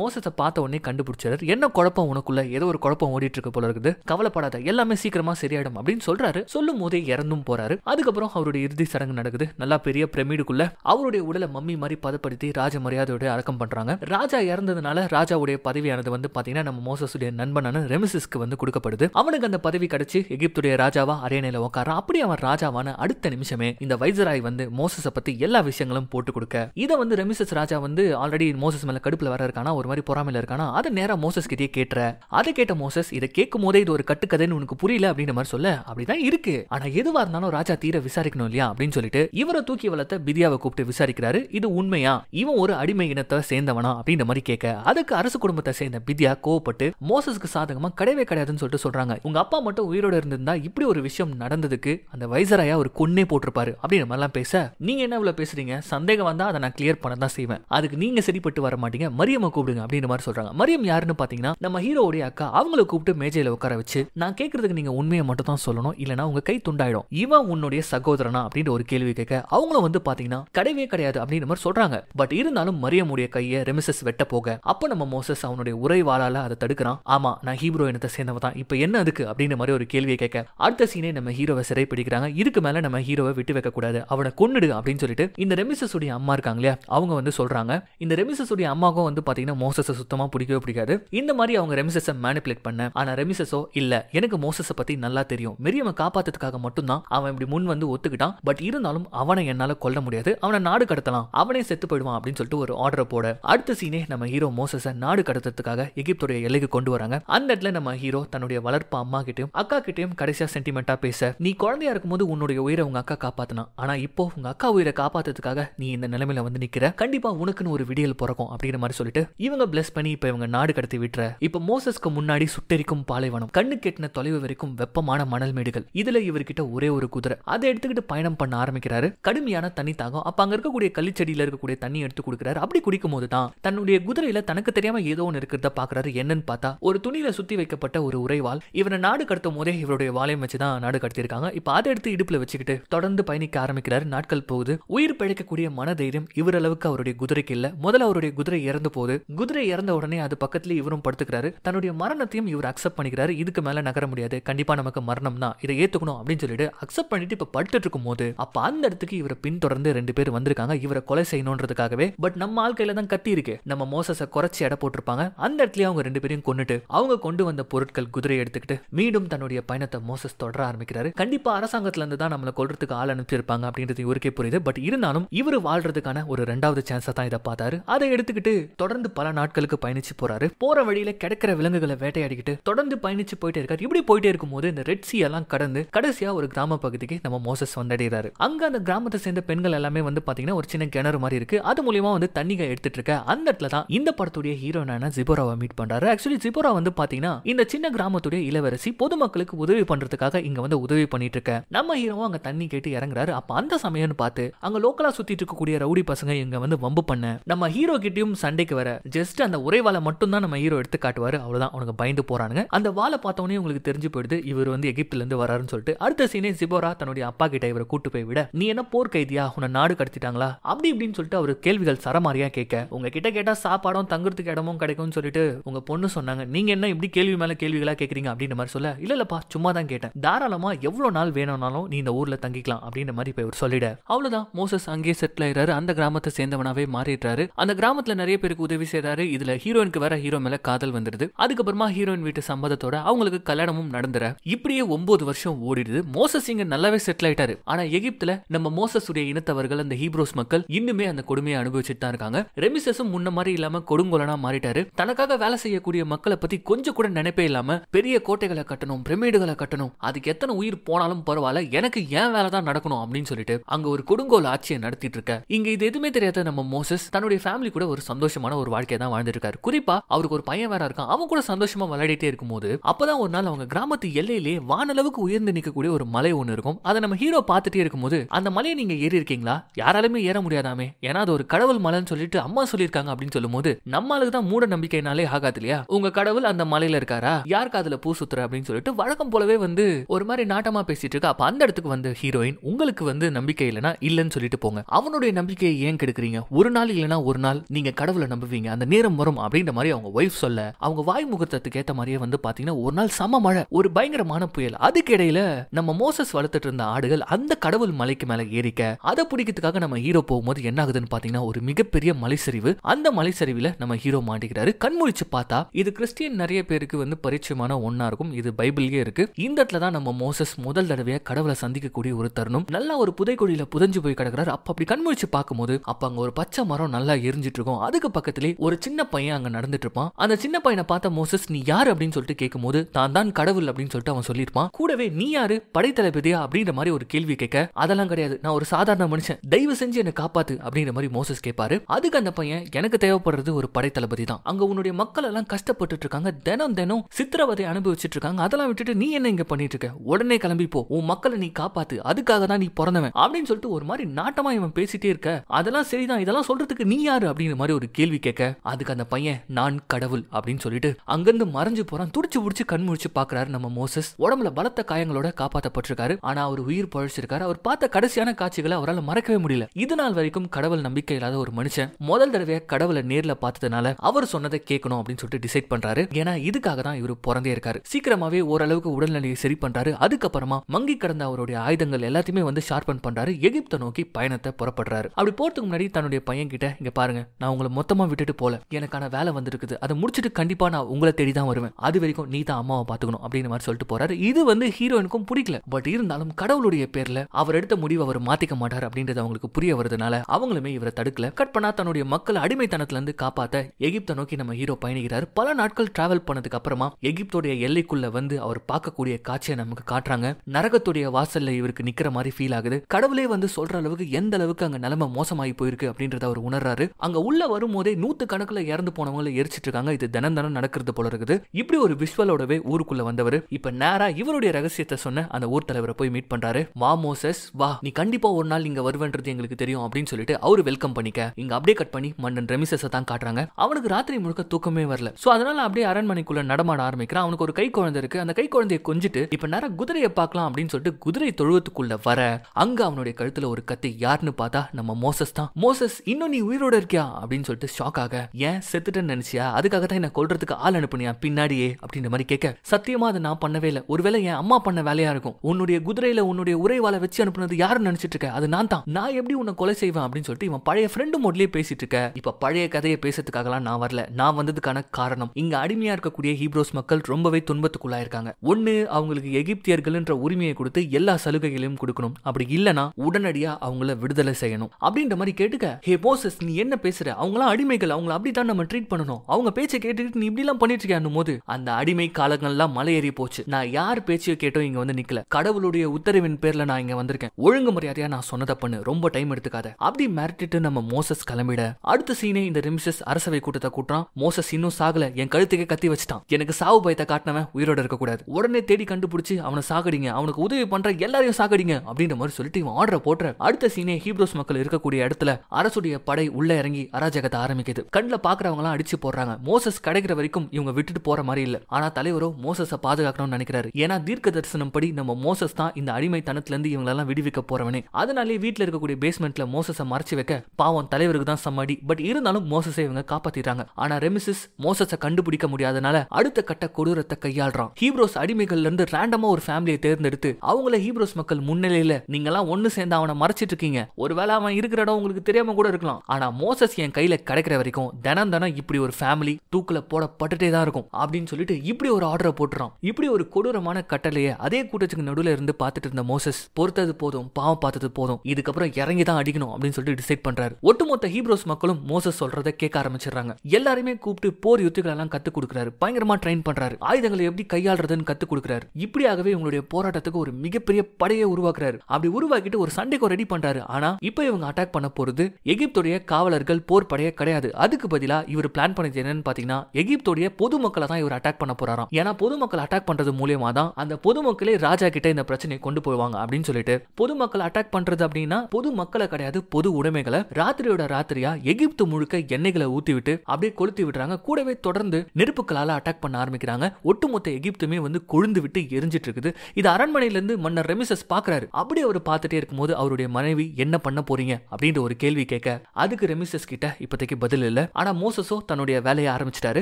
மோசத்தை பார்த்த உடனே கண்டுபிடிச்சாரு என்ன குழப்பம் உனக்குள்ள ஏதோ ஒரு குழப்பம் ஓடிட்டு இருக்க போல இருக்குது கவலைப்படாத எல்லாமே சீக்கிரமா சரியாயிடும் அப்படின்னு சொல்றாரு சொல்லும் போதே இறந்தும் போறாரு அதுக்கப்புறம் அவருடைய இறுதி சடங்கு நடக்குது நல்லா பெரிய பிரமிடுக்குள்ள அவருடைய உடலை மம்மி மாதிரி பதப்படுத்தி ராஜ மரியாதையோட அடக்கம் பண்றாங்க ராஜா இறந்ததுனால ராஜாவுடைய பதவியானது வந்து பாத்தீங்கன்னா நம்ம மோசஸுடைய நண்பனான ரெமிசிஸ்க்கு வந்து கொடுக்கப்படுது அவனுக்கு அந்த பதவி கிடைச்சி எகிப்துடைய ராஜாவா அரியணையில உட்கார அப்படி அவன் ராஜாவான அடுத்த நிமிஷமே இந்த வைசராய் வந்து மோசஸை பத்தி எல்லா விஷயங்களும் போட்டு கொடுக்க இதை வந்து ரெமிசஸ் ராஜா வந்து ஆல்ரெடி மோசஸ் மேலே கடுப்பில் வர இருக்கானா ஒரு மாதிரி பொறாமையில் இருக்கானா அதை நேராக மோசஸ் கிட்டே கேட்டுற அதை கேட்ட மோசஸ் இதை கேட்கும் போதே இது ஒரு கட்டுக்கதைன்னு உனக்கு புரியல அப்படின்ற மாதிரி சொல்ல அப்படிதான் இருக்கு ஆனா எதுவா இருந்தாலும் ராஜா தீர விசாரிக்கணும் இல்லையா அப்படின்னு சொல்லிட்டு இவரை தூக்கி வளர்த்த பிதியாவை கூப்பிட்டு விசாரிக்கிறாரு இது உண்மையா இவன் ஒரு அடிமை இனத்தை சேர்ந்தவனா அப்படின்ற மாதிரி கேட்க அதுக்கு அரசு குடும்பத்தை சேர்ந்த பிதியா கோவப்பட்டு மோசஸ்க்கு சாதகமா கிடையவே கிடையாதுன்னு சொல்லிட்டு சொல்றாங்க உங்க அப்பா மட்டும் உயிரோட இருந்திருந்தா இப்படி ஒரு விஷயம் நடந்ததுக்கு அந்த வைசராயா ஒரு கொன்னே போட்டிருப்பாரு அப்படின்ற மாதிரிலாம் பேச நீங்க என்ன இவ்வளவு பேசுறீங்க சந்தேகம் வந்தா அதை நான் கிளியர் பண்ண தான் செய்வேன் அதுக்கு நீங்க சரிப்பட்டு வர மாட்டீங்க மரியம்மை கூப்பிடுங்க அப்படின்ற மாதிரி சொல்றாங்க மரியம் யாருன்னு பாத்தீங்கன்னா நம்ம ஹீரோடைய அக்கா அவங்கள கூப்பிட்டு மேஜையில உட்கார வச்சு நான் கேட்கறதுக்கு நீங்க உண்மையை மட்டும் தான் சொல்லணும் இல்லனா உங்க கை துண்டாயிடும் இவன் உன்னுடைய சகோதரனா அப்படின்ற ஒரு கேள்வி கேட்க அவங்களும் வந்து பாத்தீங்கன்னா கிடையவே கிடையாது அப்படின்ற மாதிரி சொல்றாங்க பட் இருந்தாலும் உடைய கையை ரெமிசஸ் வெட்ட போக அப்ப நம்ம மோசஸ் அவனுடைய உரைவாளால அதை தடுக்கிறான் ஆமா நான் ஹீப்ரோ இனத்தை சேர்ந்தவன் தான் இப்போ என்ன அதுக்கு அப்படின்ற மாதிரி ஒரு கேள்வியை கேட்க அடுத்த சீனே நம்ம ஹீரோவை சிறைப்பிடிக்கிறாங்க இதுக்கு மேல நம்ம ஹீரோவை விட்டு வைக்க கூடாது அவனை கொன்னுடு அப்படின்னு சொல்லிட்டு இந்த ரெமிசஸ் உடைய அம்மா இருக்காங்க இல்லையா அவங்க வந்து சொல்றாங்க சொல்கிறாங்க இந்த உடைய அம்மாவும் வந்து பாத்தீங்கன்னா மோசஸ் சுத்தமா பிடிக்கவே பிடிக்காது இந்த மாதிரி அவங்க ரெமிசஸ் மேனிபுலேட் பண்ண ஆனா ரெமிசஸோ இல்ல எனக்கு மோசஸ் பத்தி நல்லா தெரியும் மெரியமை காப்பாத்துறதுக்காக மட்டும்தான் அவன் இப்படி முன் வந்து ஒத்துக்கிட்டான் பட் இருந்தாலும் அவனை என்னால கொல்ல முடியாது அவனை நாடு கடத்தலாம் அவனே செத்து போயிடுவான் அப்படின்னு சொல்லிட்டு ஒரு ஆர்டரை போட அடுத்த சீனே நம்ம ஹீரோ மோசஸை நாடு கடத்துறதுக்காக எகிப்துடைய எல்லைக்கு கொண்டு வராங்க அந்த இடத்துல நம்ம ஹீரோ தன்னுடைய வளர்ப்பு அம்மா கிட்டயும் அக்கா கிட்டயும் கடைசியா சென்டிமெண்டா பேச நீ குழந்தையா இருக்கும் போது உன்னுடைய உயிரை உங்க அக்கா காப்பாத்தனா ஆனா இப்போ உங்க அக்கா உயிரை காப்பாத்துறதுக்காக நீ இந்த நிலைமையில வந்து நிக்கிற கண்டிப்பா உனக்கு நமக்குன்னு ஒரு விடியல் பிறக்கும் அப்படிங்கிற மாதிரி சொல்லிட்டு இவங்க பிளஸ் பண்ணி இப்ப இவங்க நாடு கடத்தி விட்டுற இப்ப மோசஸ்க்கு முன்னாடி சுட்டெரிக்கும் பாலைவனம் கண்ணு கெட்டின தொலைவு வரைக்கும் வெப்பமான மணல் மேடுகள் இதுல இவர்கிட்ட ஒரே ஒரு குதிரை அதை எடுத்துக்கிட்டு பயணம் பண்ண ஆரம்பிக்கிறாரு கடுமையான தண்ணி தாகம் அப்ப அங்க இருக்கக்கூடிய கள்ளிச்செடியில இருக்கக்கூடிய தண்ணி எடுத்து கொடுக்குறாரு அப்படி குடிக்கும் போது தான் தன்னுடைய குதிரையில தனக்கு தெரியாம ஏதோ ஒன்று இருக்கிறத பாக்குறாரு என்னன்னு பார்த்தா ஒரு துணியில சுத்தி வைக்கப்பட்ட ஒரு உறைவால் இவனை நாடு கடத்தும் போதே இவருடைய வாளையம் வச்சுதான் நாடு கடத்திருக்காங்க இப்ப அதை எடுத்து இடுப்புல வச்சுக்கிட்டு தொடர்ந்து பயணிக்க ஆரம்பிக்கிறாரு நாட்கள் போகுது உயிர் பிழைக்கக்கூடிய மனதைரியம் இவரளவுக்கு அவருடைய குதிரை இல்ல முதல்ல அவருடைய குதிரை இறந்து போது குதிரை இறந்த உடனே அது பக்கத்துல இவரும் படுத்துக்கிறாரு தன்னுடைய மரணத்தையும் இவர் அக்செப்ட் பண்ணிக்கிறாரு இதுக்கு மேல நகர முடியாது கண்டிப்பா நமக்கு மரணம் தான் இதை ஏத்துக்கணும் அப்படின்னு சொல்லிட்டு அக்செப்ட் பண்ணிட்டு இப்ப படுத்துட்டு இருக்கும் போது அப்ப அந்த இடத்துக்கு இவரை பின்தொடர்ந்து ரெண்டு பேர் வந்திருக்காங்க இவரை கொலை செய்யணும்ன்றதுக்காகவே பட் நம்ம ஆள்கையில தான் கத்தி இருக்கு நம்ம மோசஸ குறைச்சி எடை போட்டிருப்பாங்க அந்த இடத்துலயே அவங்க ரெண்டு பேரையும் கொண்டுட்டு அவங்க கொண்டு வந்த பொருட்கள் குதிரையை எடுத்துக்கிட்டு மீண்டும் தன்னுடைய பயணத்தை மோசஸ் தொடர ஆரம்பிக்கிறாரு கண்டிப்பா அரசாங்கத்துல இருந்து தான் நம்மளை கொள்றதுக்கு ஆள் அனுப்பிச்சிருப்பாங்க அப்படின்றது இவருக்கே புரியுது பட் இருந்தாலும் இவர் வாழ்றதுக்கான ஒரு ரெண்டாவது சான்ஸ் தான் இடம் பார்த்தாரு அதை எடுத்துக்கிட்டு தொடர்ந்து பல நாட்களுக்கு பயணிச்சு போறாரு போற வழியில கிடைக்கிற விலங்குகளை வேட்டையாடிக்கிட்டு தொடர்ந்து பயணிச்சு போயிட்டே இருக்காரு இப்படி போயிட்டே இருக்கும் போது இந்த ரெட் சி எல்லாம் கடந்து கடைசியா ஒரு கிராம பகுதிக்கு நம்ம மோசஸ் வந்தடைகிறாரு அங்க அந்த கிராமத்தை சேர்ந்த பெண்கள் எல்லாமே வந்து பாத்தீங்கன்னா ஒரு சின்ன கிணறு மாதிரி இருக்கு அது மூலியமா வந்து தண்ணிக எடுத்துட்டு இருக்க அந்த இடத்துல தான் இந்த படத்துடைய ஹீரோனான ஜிபோராவை மீட் பண்றாரு ஆக்சுவலி ஜிபோரா வந்து பாத்தீங்கன்னா இந்த சின்ன கிராமத்துடைய இளவரசி பொதுமக்களுக்கு உதவி பண்றதுக்காக இங்க வந்து உதவி பண்ணிட்டு இருக்க நம்ம ஹீரோவும் அங்க தண்ணி கேட்டு இறங்குறாரு அப்ப அந்த சமயம்னு பார்த்து அங்க லோக்கலா சுத்திட்டு இருக்கக்கூடிய ரவுடி பசங்க இங்க வந்து வம்பு பண்ண என்ன நம்ம ஹீரோ கிட்டயும் சண்டைக்கு வர ஜஸ்ட் அந்த ஒரே வாழை மட்டும் தான் நம்ம ஹீரோ எடுத்து காட்டுவாரு அவ்வளவுதான் அவனுக்கு பயந்து போறானுங்க அந்த வாழை பார்த்தோன்னே உங்களுக்கு தெரிஞ்சு போயிடுது இவர் வந்து எகிப்துல இருந்து வராருன்னு சொல்லிட்டு அடுத்த சீனே சிபோரா தன்னுடைய அப்பா கிட்ட இவரை கூட்டு போய் விட நீ என்ன போர் கைதியா உன்னை நாடு கடத்திட்டாங்களா அப்படி இப்படின்னு சொல்லிட்டு அவர் கேள்விகள் சரமாரியா கேட்க உங்க கிட்ட கேட்டா சாப்பாடும் தங்குறதுக்கு இடமும் கிடைக்கும்னு சொல்லிட்டு உங்க பொண்ணு சொன்னாங்க நீங்க என்ன இப்படி கேள்வி மேல கேள்விகளா கேக்குறீங்க அப்படின்ற மாதிரி சொல்ல இல்ல இல்லப்பா சும்மா தான் கேட்டேன் தாராளமா எவ்வளவு நாள் வேணும்னாலும் நீ இந்த ஊர்ல தங்கிக்கலாம் அப்படின்ற மாதிரி போய் அவர் சொல்லிட அவ்வளவுதான் மோசஸ் அங்கே செட்டில் ஆயிடுறாரு அந்த கிராமத்தை சேர்ந்தவனாவே மாறி மாறிடுறாரு அந்த கிராமத்துல நிறைய பேருக்கு உதவி செய்யறாரு இதுல ஹீரோயினுக்கு வேற ஹீரோ மேல காதல் வந்துருது அதுக்கப்புறமா ஹீரோயின் வீட்டு சம்மதத்தோட அவங்களுக்கு கல்யாணமும் நடந்துற இப்படியே ஒன்பது வருஷம் ஓடிடுது மோசஸ் இங்க நல்லாவே செட்டில் ஆயிட்டாரு ஆனா எகிப்துல நம்ம மோசஸ் உடைய இனத்தவர்கள் அந்த ஹீப்ரோஸ் மக்கள் இன்னுமே அந்த கொடுமையை அனுபவிச்சுட்டு தான் இருக்காங்க ரெமிசஸும் முன்ன மாதிரி இல்லாம கொடுங்கோலனா மாறிட்டாரு தனக்காக வேலை செய்யக்கூடிய மக்களை பத்தி கொஞ்சம் கூட நினைப்பே இல்லாம பெரிய கோட்டைகளை கட்டணும் பிரமிடுகளை கட்டணும் அதுக்கு எத்தனை உயிர் போனாலும் பரவாயில்ல எனக்கு ஏன் வேலை தான் நடக்கணும் அப்படின்னு சொல்லிட்டு அங்க ஒரு கொடுங்கோல் ஆட்சியை நடத்திட்டு இருக்க இங்க இது எதுவுமே தெரியாத நம்ம மோசஸ் ஜஸ்டிஸ் தன்னுடைய ஃபேமிலி கூட ஒரு சந்தோஷமான ஒரு வாழ்க்கையை தான் வாழ்ந்துருக்காரு குறிப்பா அவருக்கு ஒரு பையன் வேற இருக்கான் அவன் கூட சந்தோஷமா விளையாடிட்டே இருக்கும்போது அப்பதான் ஒரு நாள் அவங்க கிராமத்து எல்லையிலே வானளவுக்கு உயர்ந்து நிற்கக்கூடிய ஒரு மலை ஒன்று இருக்கும் அதை நம்ம ஹீரோ பார்த்துட்டே இருக்கும்போது அந்த மலையை நீங்க ஏறி இருக்கீங்களா யாராலுமே ஏற முடியாதாமே ஏன்னா அது ஒரு கடவுள் மலைன்னு சொல்லிட்டு அம்மா சொல்லியிருக்காங்க அப்படின்னு சொல்லும்போது நம்மளுக்கு தான் மூட நம்பிக்கைனாலே ஆகாது இல்லையா உங்க கடவுள் அந்த மலையில இருக்காரா யாருக்கு அதுல பூ சுத்துற அப்படின்னு சொல்லிட்டு வழக்கம் போலவே வந்து ஒரு மாதிரி நாட்டமா பேசிட்டு இருக்கா அப்ப அந்த இடத்துக்கு வந்த ஹீரோயின் உங்களுக்கு வந்து நம்பிக்கை இல்லைன்னா இல்லைன்னு சொல்லிட்டு போங்க அவனுடைய நம்பிக்கையை ஏன் கெடுக்கிறீங்க ஒரு நாள் நாள் இல்லைனா ஒரு நாள் நீங்க கடவுளை நம்புவீங்க அந்த நேரம் வரும் அப்படின்ற மாதிரி அவங்க ஒய்ஃப் சொல்ல அவங்க வாய் முகூர்த்தத்துக்கு ஏத்த மாதிரியே வந்து பாத்தீங்கன்னா ஒரு நாள் சம மழை ஒரு பயங்கரமான புயல் அதுக்கிடையில நம்ம மோசஸ் வளர்த்துட்டு இருந்த ஆடுகள் அந்த கடவுள் மலைக்கு மேல ஏறிக்க அதை பிடிக்கிறதுக்காக நம்ம ஹீரோ போகும்போது என்ன ஆகுதுன்னு பாத்தீங்கன்னா ஒரு மிகப்பெரிய மலைச்சரிவு அந்த மலைச்சரிவுல நம்ம ஹீரோ மாட்டிக்கிறாரு கண்முழிச்சு பார்த்தா இது கிறிஸ்டியன் நிறைய பேருக்கு வந்து பரிச்சயமான ஒன்னா இருக்கும் இது பைபிள்லயே இருக்கு இந்த இடத்துல தான் நம்ம மோசஸ் முதல் தடவையா கடவுளை சந்திக்கக்கூடிய ஒரு தருணம் நல்லா ஒரு புதைக்குழியில புதஞ்சு போய் கிடக்குறாரு அப்ப அப்படி கண்முழிச்சு பார்க்கும்போது அப்ப அங்க ஒரு பச்சை மரம் நல்லா எரிஞ்சிட்டு இருக்கும் அதுக்கு பக்கத்திலே ஒரு சின்ன பையன் அங்க நடந்துட்டு இருப்பான் அந்த சின்ன பையனை பார்த்த மோசஸ் நீ யாரு அப்படின்னு சொல்லிட்டு கேட்கும் போது தான் தான் கடவுள் அப்படின்னு சொல்லிட்டு அவன் சொல்லியிருப்பான் கூடவே நீ யாரு படைத்தளபதியா அப்படின்ற மாதிரி ஒரு கேள்வி கேட்க அதெல்லாம் கிடையாது நான் ஒரு சாதாரண மனுஷன் தயவு செஞ்சு என்னை காப்பாத்து அப்படின்ற மாதிரி மோசஸ் கேட்பாரு அதுக்கு அந்த பையன் எனக்கு தேவைப்படுறது ஒரு படைத்தளபதி தான் அங்க உன்னுடைய மக்கள் எல்லாம் கஷ்டப்பட்டு இருக்காங்க தினம் தினம் சித்திரவதை அனுபவிச்சுட்டு இருக்காங்க அதெல்லாம் விட்டுட்டு நீ என்ன இங்க பண்ணிட்டு இருக்க உடனே கிளம்பி போ உன் மக்களை நீ காப்பாத்து அதுக்காக தான் நீ பிறந்தவன் அப்படின்னு சொல்லிட்டு ஒரு மாதிரி நாட்டமா இவன் பேசிட்டே இருக்க அதெல்லாம் சரிதான் இதெல்லாம் சொல்ற சொல்றதுக்கு நீ யாரு அப்படிங்கிற மாதிரி ஒரு கேள்வி கேட்க அதுக்கு அந்த பையன் நான் கடவுள் அப்படின்னு சொல்லிட்டு அங்கிருந்து மறைஞ்சு போறான் துடிச்சு புடிச்சு கண் முடிச்சு பாக்குறாரு நம்ம மோசஸ் உடம்புல பலத்த காயங்களோட காப்பாற்றப்பட்டிருக்காரு ஆனா அவர் உயிர் பழச்சிருக்காரு அவர் பார்த்த கடைசியான காட்சிகளை அவரால் மறக்கவே முடியல இது நாள் வரைக்கும் கடவுள் நம்பிக்கை இல்லாத ஒரு மனுஷன் முதல் தடவையா கடவுளை நேர்ல பார்த்ததுனால அவர் சொன்னதை கேட்கணும் அப்படின்னு சொல்லிட்டு டிசைட் பண்றாரு ஏன்னா இதுக்காக தான் இவர் பிறந்தே இருக்காரு சீக்கிரமாவே ஓரளவுக்கு உடல்நிலையை சரி பண்றாரு அதுக்கப்புறமா மங்கி கடந்த அவருடைய ஆயுதங்கள் எல்லாத்தையுமே வந்து ஷார்பன் பண்றாரு எகிப்த நோக்கி பயணத்தை புறப்படுறாரு அப்படி போறதுக்கு முன்னாடி தன்னுடைய பையன் கிட்ட இங்க பாருங்க நான் உங்களை மொத்தமா விட்டுட்டு போல எனக்கான வேலை வந்திருக்குது அதை முடிச்சுட்டு கண்டிப்பா நான் உங்களை தேடி தான் வருவேன் அது வரைக்கும் நீ தான் அம்மாவை பாத்துக்கணும் அப்படின்னு மாதிரி சொல்லிட்டு போறாரு இது வந்து ஹீரோயினுக்கும் பிடிக்கல பட் இருந்தாலும் கடவுளுடைய பேர்ல அவர் எடுத்த முடிவை அவர் மாத்திக்க மாட்டார் அப்படின்றது அவங்களுக்கு புரிய வருதுனால அவங்களுமே இவரை தடுக்கல கட் பண்ணா தன்னுடைய மக்கள் அடிமைத்தனத்துல இருந்து காப்பாத்த எகிப்தை நோக்கி நம்ம ஹீரோ பயணிக்கிறார் பல நாட்கள் டிராவல் பண்ணதுக்கு அப்புறமா எகிப்தோடைய எல்லைக்குள்ள வந்து அவர் பார்க்கக்கூடிய காட்சியை நமக்கு காட்டுறாங்க நரகத்துடைய வாசல்ல இவருக்கு நிக்கிற மாதிரி ஃபீல் ஆகுது கடவுளே வந்து சொல்ற அளவுக்கு எந்த அளவுக்கு அங்க நிலைமை மோசமாகி போயிருக்கு அப்படின்றத அவர் உணர்றாரு அங்க உள்ள வரும்போதே நூத்து கணக்குல இறந்து போனவங்களை எரிச்சிட்டு இருக்காங்க இது தினம் தினம் நடக்கிறது போல இருக்குது இப்படி ஒரு விஷுவலோடவே ஊருக்குள்ள வந்தவர் இப்ப நேரா இவருடைய ரகசியத்தை சொன்ன அந்த ஊர் தலைவரை போய் மீட் பண்றாரு வா மோசஸ் வா நீ கண்டிப்பா ஒரு நாள் இங்க வருவேன்றது எங்களுக்கு தெரியும் அப்படின்னு சொல்லிட்டு அவரு வெல்கம் பண்ணிக்க இங்க அப்படியே கட் பண்ணி மன்னன் ரெமிசஸ் தான் காட்டுறாங்க அவனுக்கு ராத்திரி முழுக்க தூக்கமே வரல சோ அதனால அப்படியே அரண்மனைக்குள்ள நடமாட ஆரம்பிக்கிறான் அவனுக்கு ஒரு கை குழந்தை இருக்கு அந்த கை குழந்தையை கொஞ்சிட்டு இப்ப நேரம் குதிரையை பார்க்கலாம் அப்படின்னு சொல்லிட்டு குதிரை தொழுவத்துக்குள்ள வர அங்க அவனுடைய கழுத்துல ஒரு கத்தை யாருன்னு பார்த்தா நம்ம மோசஸ் தான் மோசஸ் இன்னும் நீ உயிரோட இருக்கியா அப்படின்னு சொல்லிட்டு ஷாக்காக ஏன் செத்துட்டேன்னு நினைச்சியா அதுக்காக தான் என்ன கொள்றதுக்கு ஆள் அனுப்புனியா பின்னாடியே அப்படின்ற மாதிரி கேட்க சத்தியமா அதை நான் பண்ணவே இல்லை ஒருவேளை என் அம்மா பண்ண வேலையா இருக்கும் உன்னுடைய குதிரையில உன்னுடைய உரைவாளை வச்சு அனுப்புனது யாருன்னு நினைச்சிட்டு இருக்க அது நான் தான் நான் எப்படி உன்னை கொலை செய்வேன் அப்படின்னு சொல்லிட்டு இவன் பழைய ஃப்ரெண்டு மோட்லயே பேசிட்டு இருக்க இப்ப பழைய கதையை பேசுறதுக்காகலாம் நான் வரல நான் வந்ததுக்கான காரணம் இங்க அடிமையா இருக்கக்கூடிய ஹீப்ரோஸ் மக்கள் ரொம்பவே துன்பத்துக்குள்ளா இருக்காங்க ஒன்னு அவங்களுக்கு எகிப்தியர்கள் உரிமையை கொடுத்து எல்லா சலுகைகளையும் கொடுக்கணும் அப்படி இல்லனா உடனடியா அவங்கள விடுதலை செய்யணும் அப்படின்ற மாதிரி கேட்டுக்க ஹே போ போசஸ் நீ என்ன பேசுற அவங்களாம் அடிமைகள் அவங்கள அப்படி தான் நம்ம ட்ரீட் பண்ணணும் அவங்க பேச்சை கேட்டுக்கிட்டு நீ இப்படிலாம் பண்ணிட்டு இருக்கியான்னும் போது அந்த அடிமை காலங்கள்லாம் மலையேறி போச்சு நான் யார் பேச்சையோ கேட்டோம் இங்க வந்து நிக்கல கடவுளுடைய உத்தரவின் பேர்ல நான் இங்க வந்திருக்கேன் ஒழுங்கு மரியாதையா நான் சொன்னதை பண்ணு ரொம்ப டைம் எடுத்துக்காத அப்படி மிரட்டிட்டு நம்ம மோசஸ் கிளம்பிட அடுத்த சீனே இந்த ரிமிசஸ் அரசவை கூட்டத்தை கூட்டுறான் மோசஸ் இன்னும் சாகல என் கழுத்துக்கே கத்தி வச்சுட்டான் எனக்கு சாவு பயத்தை காட்டினவன் உயிரோட இருக்கக்கூடாது உடனே தேடி கண்டுபிடிச்சு அவனை சாகடிங்க அவனுக்கு உதவி பண்ற எல்லாரையும் சாகடிங்க அப்படின்ற மாதிரி சொல்லிட்டு இவன் ஆர்டரை போட்டுற அடுத்த சீனே ஹீப்ரோஸ் மக்கள் இருக்கக்கூடிய இடத்துல அரசுடைய படை உள்ள இறங்கி அராஜகத்தை ஆரம்பிக்குது கண்ணில் பாக்குறவங்க அடிச்சு போடுறாங்க மோசஸ் கிடைக்கிற வரைக்கும் இவங்க விட்டுட்டு போற மாதிரி இல்ல ஆனா தலைவரோ மோசஸை பாதுகாக்கணும்னு நினைக்கிறாரு ஏன்னா தீர்க்க தரிசனம் படி நம்ம மோசஸ் தான் இந்த தனத்துல இருந்து இவங்களெல்லாம் விடுவிக்க போறவனே அதனாலே வீட்டில் இருக்கக்கூடிய பேஸ்மெண்ட்ல மோசஸை மறைச்சு வைக்க பாவம் தலைவருக்கு தான் சம்மாடி பட் இருந்தாலும் மோசஸை இவங்க காப்பாத்திடுறாங்க ஆனா ரெமிசிஸ் மோசஸை கண்டுபிடிக்க முடியாதனால அடுத்த கட்ட கொடூரத்தை கையாளுறான் ஹீப்ரோஸ் அடிமைகள்ல இருந்து ரேண்டமா ஒரு ஃபேமிலியை தேர்ந்தெடுத்து அவங்கள ஹீப்ரோஸ் மக்கள் முன்னிலையில எல்லாம் ஒன்னு சேர்ந்து அவனை மறைச்சிட்டு இருக்கீங்க ஒருவேளை அவன் இருக்கிற இடம் உங்களுக்கு தெரியாம கூட இருக்கலாம் தான் ஆனா மோசஸ் என் கையில கிடைக்கிற வரைக்கும் தினம் தினம் இப்படி ஒரு ஃபேமிலி தூக்கில போடப்பட்டுட்டே தான் இருக்கும் அப்படின்னு சொல்லிட்டு இப்படி ஒரு ஆர்டரை போட்டுறான் இப்படி ஒரு கொடூரமான கட்டளையை அதே கூட்டத்துக்கு நடுவில் இருந்து பார்த்துட்டு இருந்த மோசஸ் பொறுத்தது போதும் பாவம் பார்த்தது போதும் இதுக்கப்புறம் இறங்கி தான் அடிக்கணும் அப்படின்னு சொல்லிட்டு டிசைட் பண்றாரு ஒட்டுமொத்த ஹீப்ரோஸ் மக்களும் மோசஸ் சொல்றதை கேட்க ஆரம்பிச்சிடறாங்க எல்லாருமே கூப்பிட்டு போர் யுத்திகள் எல்லாம் கத்துக் கொடுக்குறாரு பயங்கரமா ட்ரெயின் பண்றாரு ஆயுதங்களை எப்படி கையாளுறதுன்னு கத்துக் கொடுக்குறாரு இப்படியாகவே உங்களுடைய போராட்டத்துக்கு ஒரு மிகப்பெரிய படையை உருவாக்குறாரு அப்படி உருவாக்கிட்டு ஒரு சண்டைக்கு ரெடி பண்றாரு ஆனா இப்போ இவங்க அட்டாக் பண்ண போறது எகிப்தோட எகிப்தோடைய காவலர்கள் போர் படையே கிடையாது அதுக்கு பதிலாக இவர் பிளான் பண்ணது என்னன்னு பார்த்தீங்கன்னா எகிப்தோடைய பொதுமக்களை தான் இவர் அட்டாக் பண்ண போறாராம் ஏன்னா பொதுமக்கள் அட்டாக் பண்றது மூலியமா தான் அந்த பொதுமக்களே ராஜா கிட்ட இந்த பிரச்சனையை கொண்டு போவாங்க அப்படின்னு சொல்லிட்டு பொதுமக்கள் அட்டாக் பண்றது அப்படின்னா பொது மக்களை கிடையாது பொது உடைமைகளை ராத்திரியோட ராத்திரியா எகிப்து முழுக்க எண்ணெய்களை ஊத்தி விட்டு அப்படியே கொளுத்தி விடுறாங்க கூடவே தொடர்ந்து நெருப்புகளால அட்டாக் பண்ண ஆரம்பிக்கிறாங்க ஒட்டுமொத்த எகிப்துமே வந்து கொழுந்து விட்டு எரிஞ்சிட்டு இருக்குது இது அரண்மனையிலிருந்து மன்னர் ரெமிசஸ் பாக்குறாரு அப்படி அவர் பார்த்துட்டே இருக்கும்போது அவருடைய மனைவி என்ன பண்ண போறீங்க அப்படின்ற ஒரு கேள்வி கேட்க அதுக்கு ரெமிசஸ் கிட்ட இப்போதைக்கு பதில் இல்லை ஆனா மோசஸோ தன்னுடைய வேலையை ஆரம்பிச்சிட்டாரு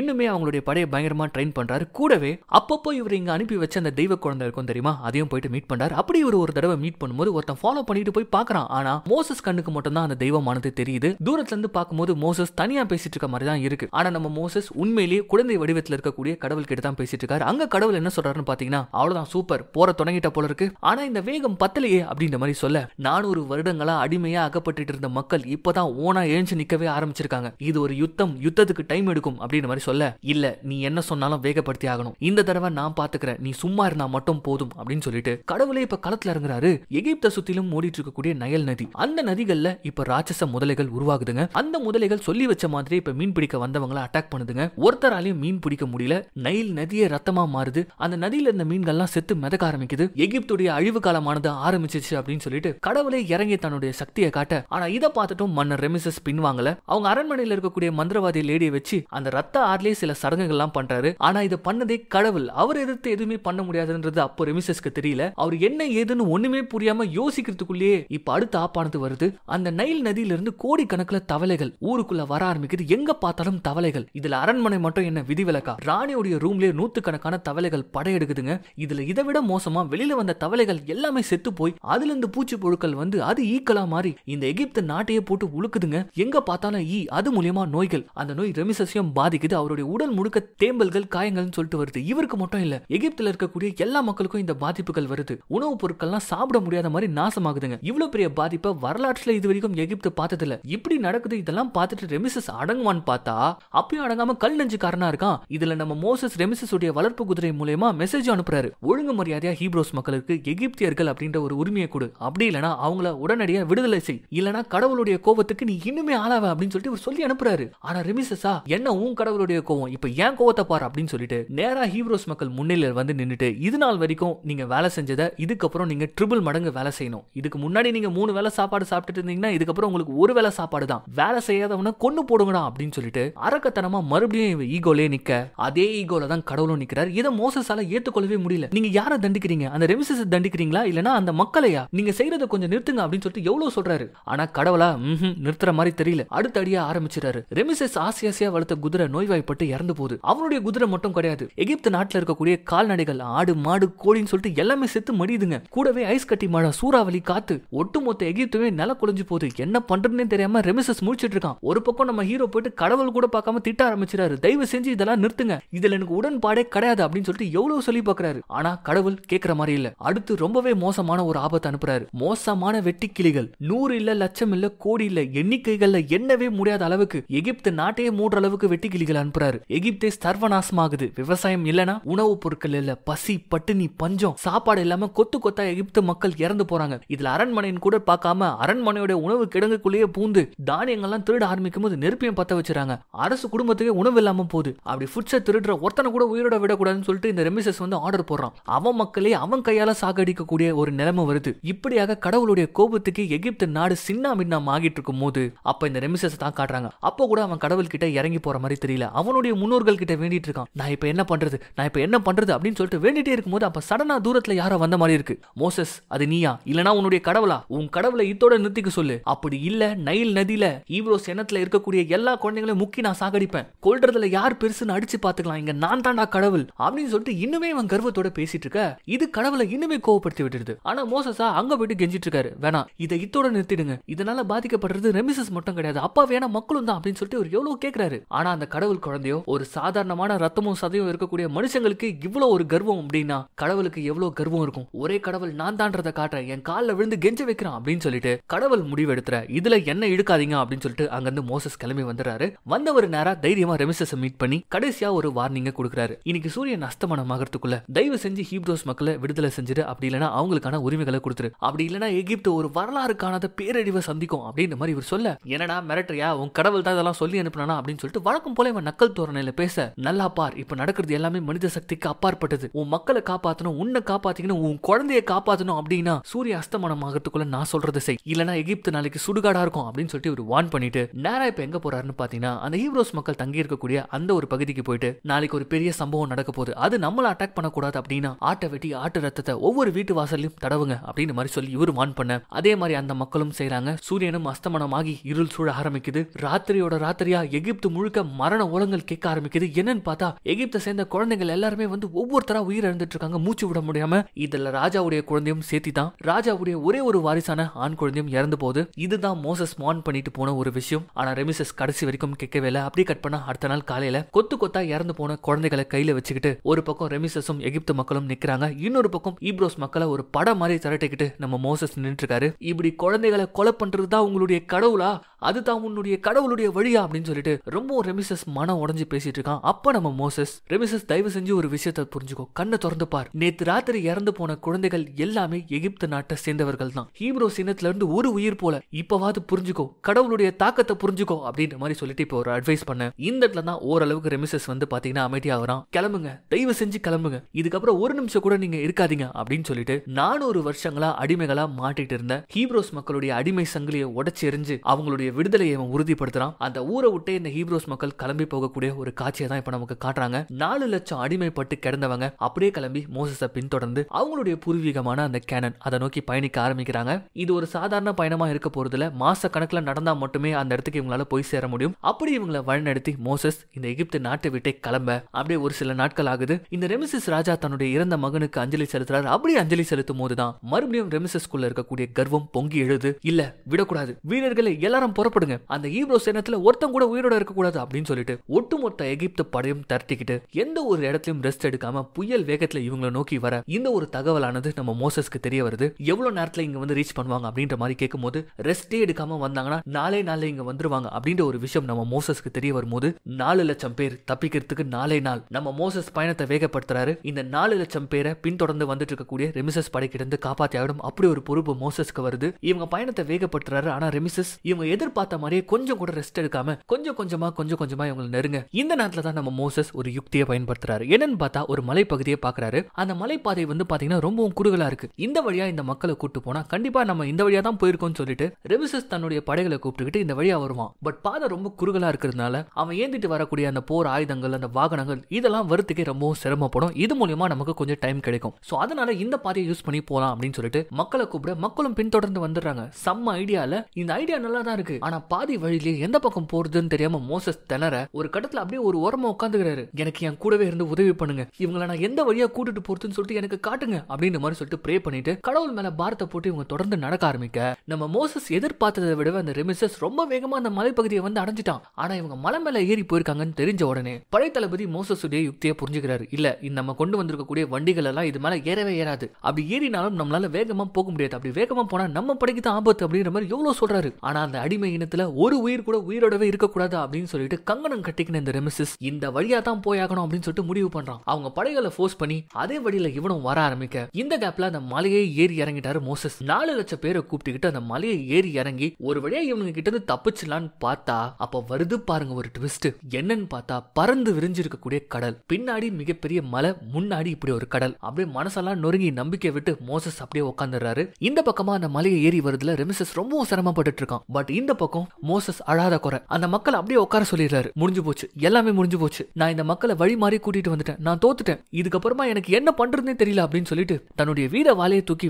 இன்னுமே அவங்களுடைய படையை பயங்கரமா ட்ரெயின் பண்றாரு கூடவே அப்பப்போ இவர் இங்க அனுப்பி வச்ச அந்த தெய்வ குழந்தை இருக்கும் தெரியுமா அதையும் போயிட்டு மீட் பண்றாரு அப்படி இவர் ஒரு தடவை மீட் பண்ணும்போது ஒருத்தன் ஃபாலோ பண்ணிட்டு போய் பாக்குறான் ஆனா மோசஸ் கண்ணுக்கு மட்டும் தான் அந்த தெய்வமானது தெரியுது தூரத்துல இருந்து பார்க்கும்போது மோசஸ் தனியா பேசிட்டு இருக்க மாதிரி தான் இருக்கு ஆனா நம்ம மோசஸ் உண்மையிலேயே குழந்தை வடிவத்தில் இருக்கக்கூடிய கடவுள் கிட்ட தான் பேசிட்டு இருக்காரு அங்க கடவுள் என்ன சொல்றாருன்னு பாத்தீங்கன்னா அவ்வளவுதான் சூப்பர் போற தொடங்கிட்ட போல இருக்கு ஆனா இந்த வேகம் பத்தலையே அப்படின்ற மாதிரி சொல்ல நானூறு வருடங்களா அடிமையா அகப்பட்டு இருந்த மக்கள் இப்பதான் தான் ஓனா எழுந்து நிக்கவே ஆரம்பிச்சிருக்காங்க இது ஒரு யுத்தம் யுத்தத்துக்கு டைம் எடுக்கும் மாதிரி சொல்ல இல்ல நீ என்ன சொன்னாலும் வேகப்படுத்தி ஆகணும் இந்த தடவை நான் பாத்துக்கிறேன் நீ சும்மா இருந்தா மட்டும் போதும் அப்படின்னு சொல்லிட்டு கடவுளே இப்ப களத்துல இறங்குறாரு எகிப்த சுத்திலும் ஓடிட்டு இருக்கக்கூடிய நயல் நதி அந்த நதிகள்ல இப்ப ராட்சச முதலைகள் உருவாகுதுங்க அந்த முதலைகள் சொல்லி வச்ச மாதிரி இப்ப மீன் பிடிக்க வந்தவங்களை அட்டாக் பண்ணுதுங்க ஒருத்தராலையும் மீன் பிடிக்க முடியல நைல் நதியே ரத்தமா மாறுது அந்த நதியில இருந்த மீன்கள்லாம் செத்து மிதக்க ஆரம்பிக்குது எகிப்துடைய அழிவு காலமானது ஆரம்பிச்சிச்சு அப்படின்னு சொல்லிட்டு கடவுளை இறங்கி தன்னுடைய சக்தியை காட்ட ஆனா இதை பார்த்துட்டும் மன்னர் பண்ண ரெமிசஸ் பின்வாங்கல அவங்க அரண்மனையில் இருக்கக்கூடிய மந்திரவாதி லேடியை வச்சு அந்த ரத்த ஆறுலயே சில சடங்குகள்லாம் பண்றாரு ஆனா இதை பண்ணதே கடவுள் அவர் எதிர்த்து எதுவுமே பண்ண முடியாதுன்றது அப்போ ரெமிசஸ்க்கு தெரியல அவர் என்ன ஏதுன்னு ஒண்ணுமே புரியாம யோசிக்கிறதுக்குள்ளேயே இப்ப அடுத்த ஆப்பானது வருது அந்த நைல் நதியிலிருந்து கோடிக்கணக்கில் தவளைகள் ஊருக்குள்ள வர ஆரம்பிக்குது எங்க பார்த்தாலும் தவளைகள் இதுல அரண்மனை மட்டும் என்ன விதிவிலக்கா ராணியோடைய ரூம்லயே கணக்கான தவளைகள் படையெடுக்குதுங்க இதுல இதை விட மோசமா வெளியில வந்த தவளைகள் எல்லாமே செத்து போய் அதுல இருந்து பூச்சி புழுக்கள் வந்து அது ஈக்கலா மாறி இந்த எகிப்து நாட்டையே போட்டு உழுக்குதுங்க எங்க பார்த்தாலும் ஈ அது மூலியமா நோய்கள் அந்த நோய் ரெமிசஸையும் பாதிக்குது அவருடைய உடல் முழுக்க தேம்பல்கள் காயங்கள்னு சொல்லிட்டு வருது இவருக்கு மட்டும் இல்ல எகிப்துல இருக்கக்கூடிய எல்லா மக்களுக்கும் இந்த பாதிப்புகள் வருது உணவுப் பொருட்கள்லாம் சாப்பிட முடியாத மாதிரி நாசமாகுதுங்க இவ்வளவு பெரிய பாதிப்பை வரலாற்றுல இது வரைக்கும் எகிப்து இல்ல இப்படி நடக்குது இதெல்லாம் பார்த்துட்டு ரெமிசஸ் அடங்குவான்னு பார்த்தா அப்பயும் அடங்காம கல் நெஞ்சுக்காரனா இருக்கான் இதுல நம்ம மோசஸ் ரெமிசஸ் உடைய வளர்ப்பு குதிரை மூலயமா மெசேஜ் அனுப்புறாரு ஒழுங்கு மரியாதையா ஹீப்ரோஸ் மக்களுக்கு எகிப்தியர்கள் அப்படின்ற ஒரு உரிமையை கொடு அப்படி இல்லனா அவங்கள உடனடியா விடுதலை செய் இல்லனா கடவுளுடைய கோபத்தை கோபத்துக்கு நீ இன்னுமே ஆளாவ அப்படின்னு சொல்லிட்டு சொல்லி அனுப்புறாரு ஆனா ரெமிசஸா என்ன உன் கடவுளுடைய கோவம் இப்ப ஏன் கோவத்தை பாரு அப்படின்னு சொல்லிட்டு நேரா ஹீரோஸ் மக்கள் முன்னிலையில் வந்து நின்றுட்டு இது நாள் வரைக்கும் நீங்க வேலை செஞ்சதை இதுக்கப்புறம் நீங்க ட்ரிபிள் மடங்கு வேலை செய்யணும் இதுக்கு முன்னாடி நீங்க மூணு வேலை சாப்பாடு சாப்பிட்டுட்டு இருந்தீங்கன்னா இதுக்கப்புறம் உங்களுக்கு ஒரு வேலை சாப்பாடு தான் வேலை செய்யாதவன கொண்டு போடுங்கடா அப்படின்னு சொல்லிட்டு அரக்கத்தனமா மறுபடியும் ஈகோலே நிக்க அதே ஈகோல தான் கடவுளும் நிக்கிறார் இதை மோசஸால ஏத்துக்கொள்ளவே முடியல நீங்க யாரை தண்டிக்கிறீங்க அந்த ரெமிசஸ் தண்டிக்கிறீங்களா இல்லனா அந்த மக்களையா நீங்க செய்யறதை கொஞ்சம் நிறுத்துங்க அப்படின்னு சொல்லிட்டு எவ்வளவு சொல்றாரு ஆனா கடவுளா ம் நிறுத்துற மாதிரி தெரியல அடுத்த அடியா ஆரம்பிச்சிட்டாரு ரெமிசஸ் ஆசியாசியா வளர்த்த குதிரை நோய்வாய்ப்பட்டு இறந்து போகுது அவனுடைய குதிரை மட்டும் கிடையாது எகிப்து நாட்டில் இருக்கக்கூடிய கால்நடைகள் ஆடு மாடு கோழின்னு சொல்லிட்டு எல்லாமே செத்து மடியுதுங்க கூடவே ஐஸ் கட்டி மழை சூறாவளி காத்து ஒட்டுமொத்த எகிப்துவே நில குழஞ்சு போகுது என்ன பண்றதுன்னு தெரியாம ரெமிசஸ் முடிச்சிட்டு இருக்கான் ஒரு பக்கம் நம்ம ஹீரோ போயிட்டு கடவுள் கூட பார்க்காம திட்ட ஆரம்பிச்சிடாரு தயவு செஞ்சு இதெல்லாம் நிறுத்துங்க இதுல எனக்கு உடன்பாடே கிடையாது அப்படின்னு சொல்லிட்டு எவ்வளவு சொல்லி பாக்குறாரு ஆனா கடவுள் கேட்கற மாதிரி இல்ல அடுத்து ரொம்பவே மோசமான ஒரு ஆபத்து அனுப்புறாரு மோசமான வெட்டி கிளிகள் நூறு இல்ல லட்சம் இல்ல கோடி இல்ல எண்ணிக்கைகள்ல எண்ணவே முடியாத அளவுக்கு எகிப்து நாட்டையே மூடுற அளவுக்கு கிளிகள் அனுப்புறாரு எகிப்தே சர்வநாசமாகுது விவசாயம் இல்லனா உணவுப் பொருட்கள் இல்ல பசி பட்டினி பஞ்சம் சாப்பாடு இல்லாம கொத்து கொத்தா எகிப்து மக்கள் இறந்து போறாங்க இதுல அரண்மனையின் கூட பார்க்காம அரண்மனையோட உணவு கிடங்குக்குள்ளேயே பூந்து தானியங்கள்லாம் திருட ஆரம்பிக்கும் போது நெருப்பையும் பத்த வச்சிருக்காங்க அரசு குடும்பத்துக்கு உணவு இல்லாம போகுது அப்படி ஃபுட்ஸை திருடுற ஒருத்தனை கூட உயிரோட விடக்கூடாதுன்னு சொல்லிட்டு இந்த ரெமிசஸ் வந்து ஆர்டர் போடுறான் அவன் மக்களே அவன் கையால சாகடிக்கக்கூடிய ஒரு நிலைமை வருது இப்படியாக கடவுளுடைய கோபத்துக்கு எகிப்து நாடு சின்னா மின்னாம் ஆகிட்டு இருக்கும் போது அப்ப இந்த ரெமிசஸ் தான் காட்டுறாங்க அப்ப கூட அவன் கடவுள் கிட்ட இறங்கி போற மாதிரி தெரியல அவனுடைய முன்னோர்கள் கிட்ட வேண்டிட்டு இருக்கான் நான் இப்போ என்ன பண்றது நான் இப்ப என்ன பண்றது அப்படின்னு சொல்லிட்டு வேண்டிட்டே இருக்கும்போது அப்ப சடனா தூரத்தில் யாரோ வந்த மாதிரி இருக்கு மோசஸ் அது நீயா இல்லனா உன்னுடைய கடவுளா உன் கடவுளை இத்தோட நிறுத்திக்க சொல்லு அப்படி இல்ல நைல் நதியில இவ்வளவு இனத்துல இருக்கக்கூடிய எல்லா குழந்தைகளையும் முக்கி நான் சாகடிப்பேன் கொல்றதுல யார் பெருசுன்னு அடிச்சு பாத்துக்கலாம் இங்க நான் தாண்டா கடவுள் அப்படின்னு சொல்லிட்டு இன்னுமே அவன் கர்வத்தோட பேசிட்டு இருக்க இது கடவுளை இன்னுமே கோவப்படுத்தி விட்டுருது ஆனா மோசஸா அங்க போயிட்டு கெஞ்சிட்டு இருக்காரு வேணா இதை இத்தோட நிறுத்திடுங்க இதனால பாதிக்கப்படுறது இது ரெமிசஸ் மட்டும் கிடையாது வேணா மக்களும் தான் அப்படின்னு சொல்லிட்டு இவர் எவ்வளவு கேட்கிறாரு ஆனா அந்த கடவுள் குழந்தையோ ஒரு சாதாரணமான ரத்தமும் சதையும் இருக்கக்கூடிய மனுஷங்களுக்கு இவ்வளவு ஒரு கர்வம் அப்படின்னா கடவுளுக்கு எவ்வளவு கர்வம் இருக்கும் ஒரே கடவுள் நான் தான்றத காட்டுறேன் என் காலில் விழுந்து கெஞ்ச வைக்கிறான் அப்படின்னு சொல்லிட்டு கடவுள் முடிவு எடுத்துற இதுல என்ன இழுக்காதீங்க அப்படின்னு சொல்லிட்டு அங்கிருந்து மோசஸ் கிளம்பி வந்த ஒரு நேரம் தைரியமா ரெமிசஸ் மீட் பண்ணி கடைசியா ஒரு வார்னிங்க கொடுக்குறாரு இன்னைக்கு சூரியன் அஸ்தமனம் ஆகிறதுக்குள்ள தயவு செஞ்சு ஹீப்ரோஸ் மக்களை விடுதலை செஞ்சுட்டு அப்படி இல்லைன்னா அவங்களுக்கான உரிமைகளை கொடுத்துரு அப்படி இல்லைன்னா எகிப்து ஒரு வரலாறு காணாத பேரழிவை சந்திக்கும் அப்படின்ற மாதிரி இவர் சொல்ல என்னடா மிரட்டரியா உன் கடவுள் தான் இதெல்லாம் சொல்லி அனுப்பினா அப்படின்னு சொல்லிட்டு வழக்கம் போல இவன் நக்கல் தோரணையில பேச நல்லா பார் இப்ப நடக்கிறது எல்லாமே மனித சக்திக்கு அப்பாற்பட்டது உன் மக்களை காப்பாத்தணும் உன்னை காப்பாத்திக்கணும் உன் குழந்தைய காப்பாத்தணும் அப்படின்னா சூரிய அஸ்தமனம் ஆகிறதுக்குள்ள நான் சொல்றது செய் இல்லனா எகிப்து நாளைக்கு சுடுகாடா இருக்கும் அப்படின்னு சொல்லிட்டு இவர் வான் பண்ணிட்டு நேரா இப்ப எங்க போறாருன்னு பாத்தீங்கன்னா அந்த ஹீரோஸ் மக்கள் தங்கி இருக்கக்கூடிய அந்த ஒரு பகுதிக்கு போயிட்டு நாளைக்கு ஒரு பெரிய சம்பவம் நடக்க போகுது அது நம்மள அட்டாக் பண்ணக்கூடாது அப்படின்னா ஆட்டை வெட்டி ஆட்டு ரத்தத்தை ஒவ்வொரு வீட்டு வாசலையும் தடவுங்க அப்படின்னு மாதிரி சொல்லி இவர் வான் பண்ண அதே மாதிரி அந்த மக்களும் செய்யறாங்க சூரியனும் அஸ்தமனம் மத்தியானமாகி இருள் சூழ ஆரம்பிக்குது ராத்திரியோட ராத்திரியா எகிப்து முழுக்க மரண ஓலங்கள் கேட்க ஆரம்பிக்குது என்னன்னு பார்த்தா எகிப்தை சேர்ந்த குழந்தைகள் எல்லாருமே வந்து ஒவ்வொருத்தரா உயிர் இழந்துட்டு இருக்காங்க மூச்சு விட முடியாம இதுல ராஜாவுடைய குழந்தையும் சேர்த்தி தான் ராஜாவுடைய ஒரே ஒரு வாரிசான ஆண் குழந்தையும் இறந்து போகுது இதுதான் மோசஸ் மான் பண்ணிட்டு போன ஒரு விஷயம் ஆனா ரெமிசஸ் கடைசி வரைக்கும் கேட்கவே இல்லை அப்படி கட் பண்ண அடுத்த நாள் காலையில கொத்து கொத்தா இறந்து போன குழந்தைகளை கையில வச்சுக்கிட்டு ஒரு பக்கம் ரெமிசஸும் எகிப்து மக்களும் நிக்கிறாங்க இன்னொரு பக்கம் ஈப்ரோஸ் மக்களை ஒரு படம் மாதிரி திரட்டிக்கிட்டு நம்ம மோசஸ் நின்று இருக்காரு இப்படி குழந்தைகளை கொலை பண்றதுதான் தான் உங்களுடைய கடவுளா அது தான் உன்னுடைய கடவுளுடைய வழியா அப்படின்னு சொல்லிட்டு ரொம்ப ரெமிசஸ் மனம் உடஞ்சு பேசிட்டு இருக்கான் அப்ப நம்ம மோசஸ் ரெமிசஸ் தயவு செஞ்சு ஒரு விஷயத்த புரிஞ்சுக்கோ கண்ணை திறந்து பார் நேத்து ராத்திரி இறந்து போன குழந்தைகள் எல்லாமே எகிப்து நாட்டை சேர்ந்தவர்கள் தான் ஹீப்ரோ சின்னத்துல இருந்து ஒரு உயிர் போல இப்பவாது புரிஞ்சுக்கோ கடவுளுடைய தாக்கத்தை புரிஞ்சுக்கோ அப்படின்ற மாதிரி சொல்லிட்டு இப்ப ஒரு அட்வைஸ் பண்ண இந்த இடத்துல தான் ஓரளவுக்கு ரெமிசஸ் வந்து பாத்தீங்கன்னா அமைதியாகிறான் கிளம்புங்க தயவு செஞ்சு கிளம்புங்க இதுக்கப்புறம் ஒரு நிமிஷம் கூட நீங்க இருக்காதீங்க அப்படின்னு சொல்லிட்டு நானூறு வருஷங்களா அடிமைகளா மாட்டிட்டு இருந்த ஹீப்ரோஸ் மக்களுடைய அடிமை சங்கிலியை உடச்சி எரிஞ்சு செஞ்சு அவங்களுடைய விடுதலையை அவன் உறுதிப்படுத்துறான் அந்த ஊரை விட்டு இந்த ஹீப்ரோஸ் மக்கள் கிளம்பி போகக்கூடிய ஒரு காட்சியை தான் இப்ப நமக்கு காட்டுறாங்க நாலு லட்சம் அடிமைப்பட்டு கிடந்தவங்க அப்படியே கிளம்பி மோசஸ பின்தொடர்ந்து அவங்களுடைய பூர்வீகமான அந்த கேனன் அதை நோக்கி பயணிக்க ஆரம்பிக்கிறாங்க இது ஒரு சாதாரண பயணமா இருக்க போறதுல மாச கணக்குல நடந்தா மட்டுமே அந்த இடத்துக்கு இவங்களால போய் சேர முடியும் அப்படி இவங்களை வழிநடத்தி மோசஸ் இந்த எகிப்து நாட்டை விட்டே கிளம்ப அப்படியே ஒரு சில நாட்கள் ஆகுது இந்த ரெமிசிஸ் ராஜா தன்னுடைய இறந்த மகனுக்கு அஞ்சலி செலுத்துறாரு அப்படியே அஞ்சலி செலுத்தும் போதுதான் மறுபடியும் குள்ள இருக்கக்கூடிய கர்வம் பொங்கி எழுது இல்ல விடக்கூடாது வீர வீரர்களை எல்லாரும் புறப்படுங்க அந்த ஈப்ரோ சேனத்துல ஒருத்தம் கூட உயிரோட கூடாது அப்படின்னு சொல்லிட்டு ஒட்டுமொத்த எகிப்து படையும் தரட்டிக்கிட்டு எந்த ஒரு இடத்திலும் ரெஸ்ட் எடுக்காம புயல் வேகத்துல இவங்களை நோக்கி வர இந்த ஒரு தகவலானது நம்ம மோசஸ்க்கு தெரிய வருது எவ்வளவு நேரத்துல இங்க வந்து ரீச் பண்ணுவாங்க அப்படின்ற மாதிரி கேட்கும் போது ரெஸ்டே எடுக்காம வந்தாங்கன்னா நாளே நாளே இங்க வந்துருவாங்க அப்படின்ற ஒரு விஷயம் நம்ம மோசஸ்க்கு தெரிய வரும்போது நாலு லட்சம் பேர் தப்பிக்கிறதுக்கு நாளே நாள் நம்ம மோசஸ் பயணத்தை வேகப்படுத்துறாரு இந்த நாலு லட்சம் பேரை பின்தொடர்ந்து வந்துட்டு இருக்கக்கூடிய ரெமிசஸ் படைக்கிட்டு இருந்து காப்பாத்தி ஆகிடும் அப்படி ஒரு பொறுப்பு மோசஸ்க்கு வருது இவங்க பயணத்தை வேகப்படுத்துறாரு ஆனா ரெமிசஸ் யூசஸ் இவங்க எதிர்பார்த்த மாதிரியே கொஞ்சம் கூட ரெஸ்ட் எடுக்காம கொஞ்சம் கொஞ்சமா கொஞ்சம் கொஞ்சமா இவங்க நெருங்க இந்த நேரத்துல தான் நம்ம மோசஸ் ஒரு யுக்தியை பயன்படுத்துறாரு என்னன்னு பார்த்தா ஒரு மலைப்பகுதியை பாக்குறாரு அந்த மலைப்பாதை வந்து பாத்தீங்கன்னா ரொம்பவும் குறுகலா இருக்கு இந்த வழியா இந்த மக்களை கூட்டு போனா கண்டிப்பா நம்ம இந்த வழியா தான் போயிருக்கோம்னு சொல்லிட்டு ரெவிசஸ் தன்னுடைய படைகளை கூப்பிட்டுக்கிட்டு இந்த வழியா வருவான் பட் பாதை ரொம்ப குறுகலா இருக்கிறதுனால அவன் ஏந்திட்டு வரக்கூடிய அந்த போர் ஆயுதங்கள் அந்த வாகனங்கள் இதெல்லாம் வரத்துக்கே ரொம்பவும் சிரமப்படும் இது மூலியமா நமக்கு கொஞ்சம் டைம் கிடைக்கும் ஸோ அதனால இந்த பாதையை யூஸ் பண்ணி போகலாம் அப்படின்னு சொல்லிட்டு மக்களை கூப்பிட மக்களும் பின்தொடர்ந்து வந்துடுறாங்க செம்ம ஐடியால இந்த ஐடியா நல்லா தான் இருக்கு ஆனா பாதி வழியிலேயே எந்த பக்கம் போறதுன்னு தெரியாம மோசஸ் திணற ஒரு கட்டத்துல அப்படியே ஒரு ஓரமா உட்காந்துக்கிறாரு எனக்கு என் கூடவே இருந்து உதவி பண்ணுங்க இவங்களை நான் எந்த வழியா கூட்டிட்டு போறதுன்னு சொல்லிட்டு எனக்கு காட்டுங்க அப்படின்ற மாதிரி சொல்லிட்டு ப்ரே பண்ணிட்டு கடவுள் மேல பாரத்தை போட்டு இவங்க தொடர்ந்து நடக்க ஆரம்பிக்க நம்ம மோசஸ் எதிர்பார்த்ததை விட அந்த ரெமிசஸ் ரொம்ப வேகமா அந்த மலைப்பகுதியை வந்து அடைஞ்சிட்டான் ஆனா இவங்க மலை மேல ஏறி போயிருக்காங்கன்னு தெரிஞ்ச உடனே பழைய தளபதி மோசஸ் உடைய யுக்தியை புரிஞ்சுக்கிறாரு இல்ல நம்ம கொண்டு வந்திருக்கக்கூடிய வண்டிகள் எல்லாம் இது மேல ஏறவே ஏறாது அப்படி ஏறினாலும் நம்மளால வேகமா போக முடியாது அப்படி வேகமா போனா நம்ம படைக்கு தான் ஆபத்து அப்படின்ற மாதிரி எவ்வளவு சொல்றாரு ஆனா அந்த அடிமை இனத்துல ஒரு உயிர் கூட உயிரோடவே இருக்கக்கூடாது அப்படின்னு சொல்லிட்டு கங்கணம் கட்டிக்கின இந்த ரெமிசிஸ் இந்த வழியா தான் போயாகணும் அப்படின்னு சொல்லிட்டு முடிவு பண்றான் அவங்க படைகளை ஃபோர்ஸ் பண்ணி அதே வழியில இவனும் வர ஆரம்பிக்க இந்த கேப்ல அந்த மலையை ஏறி இறங்கிட்டாரு மோசஸ் நாலு லட்சம் பேரை கூப்பிட்டுக்கிட்டு அந்த மலையை ஏறி இறங்கி ஒரு வழியா இவங்க கிட்ட இருந்து தப்பிச்சலான்னு பார்த்தா அப்ப வருது பாருங்க ஒரு ட்விஸ்ட் என்னன்னு பார்த்தா பறந்து விரிஞ்சிருக்கக்கூடிய கடல் பின்னாடி மிகப்பெரிய மலை முன்னாடி இப்படி ஒரு கடல் அப்படியே மனசெல்லாம் நொறுங்கி நம்பிக்கை விட்டு மோசஸ் அப்படியே உட்காந்துடுறாரு இந்த பக்கமா அந்த மலையை ஏறி வருதுல ரெமிசஸ் ரொம்பவும் சிரமப்பட்டு இருக்கான் பட் இந்த பக்கம் மோசஸ் அழாத குறை அந்த மக்களை அப்படியே உட்கார சொல்லிடுறாரு முடிஞ்சு போச்சு எல்லாமே முடிஞ்சு போச்சு நான் இந்த மக்களை வழி மாறி கூட்டிட்டு வந்துட்டேன் நான் தோத்துட்டேன் இதுக்கப்புறமா எனக்கு என்ன தெரியல அப்படின்னு சொல்லிட்டு தன்னுடைய வீர வாழையை தூக்கி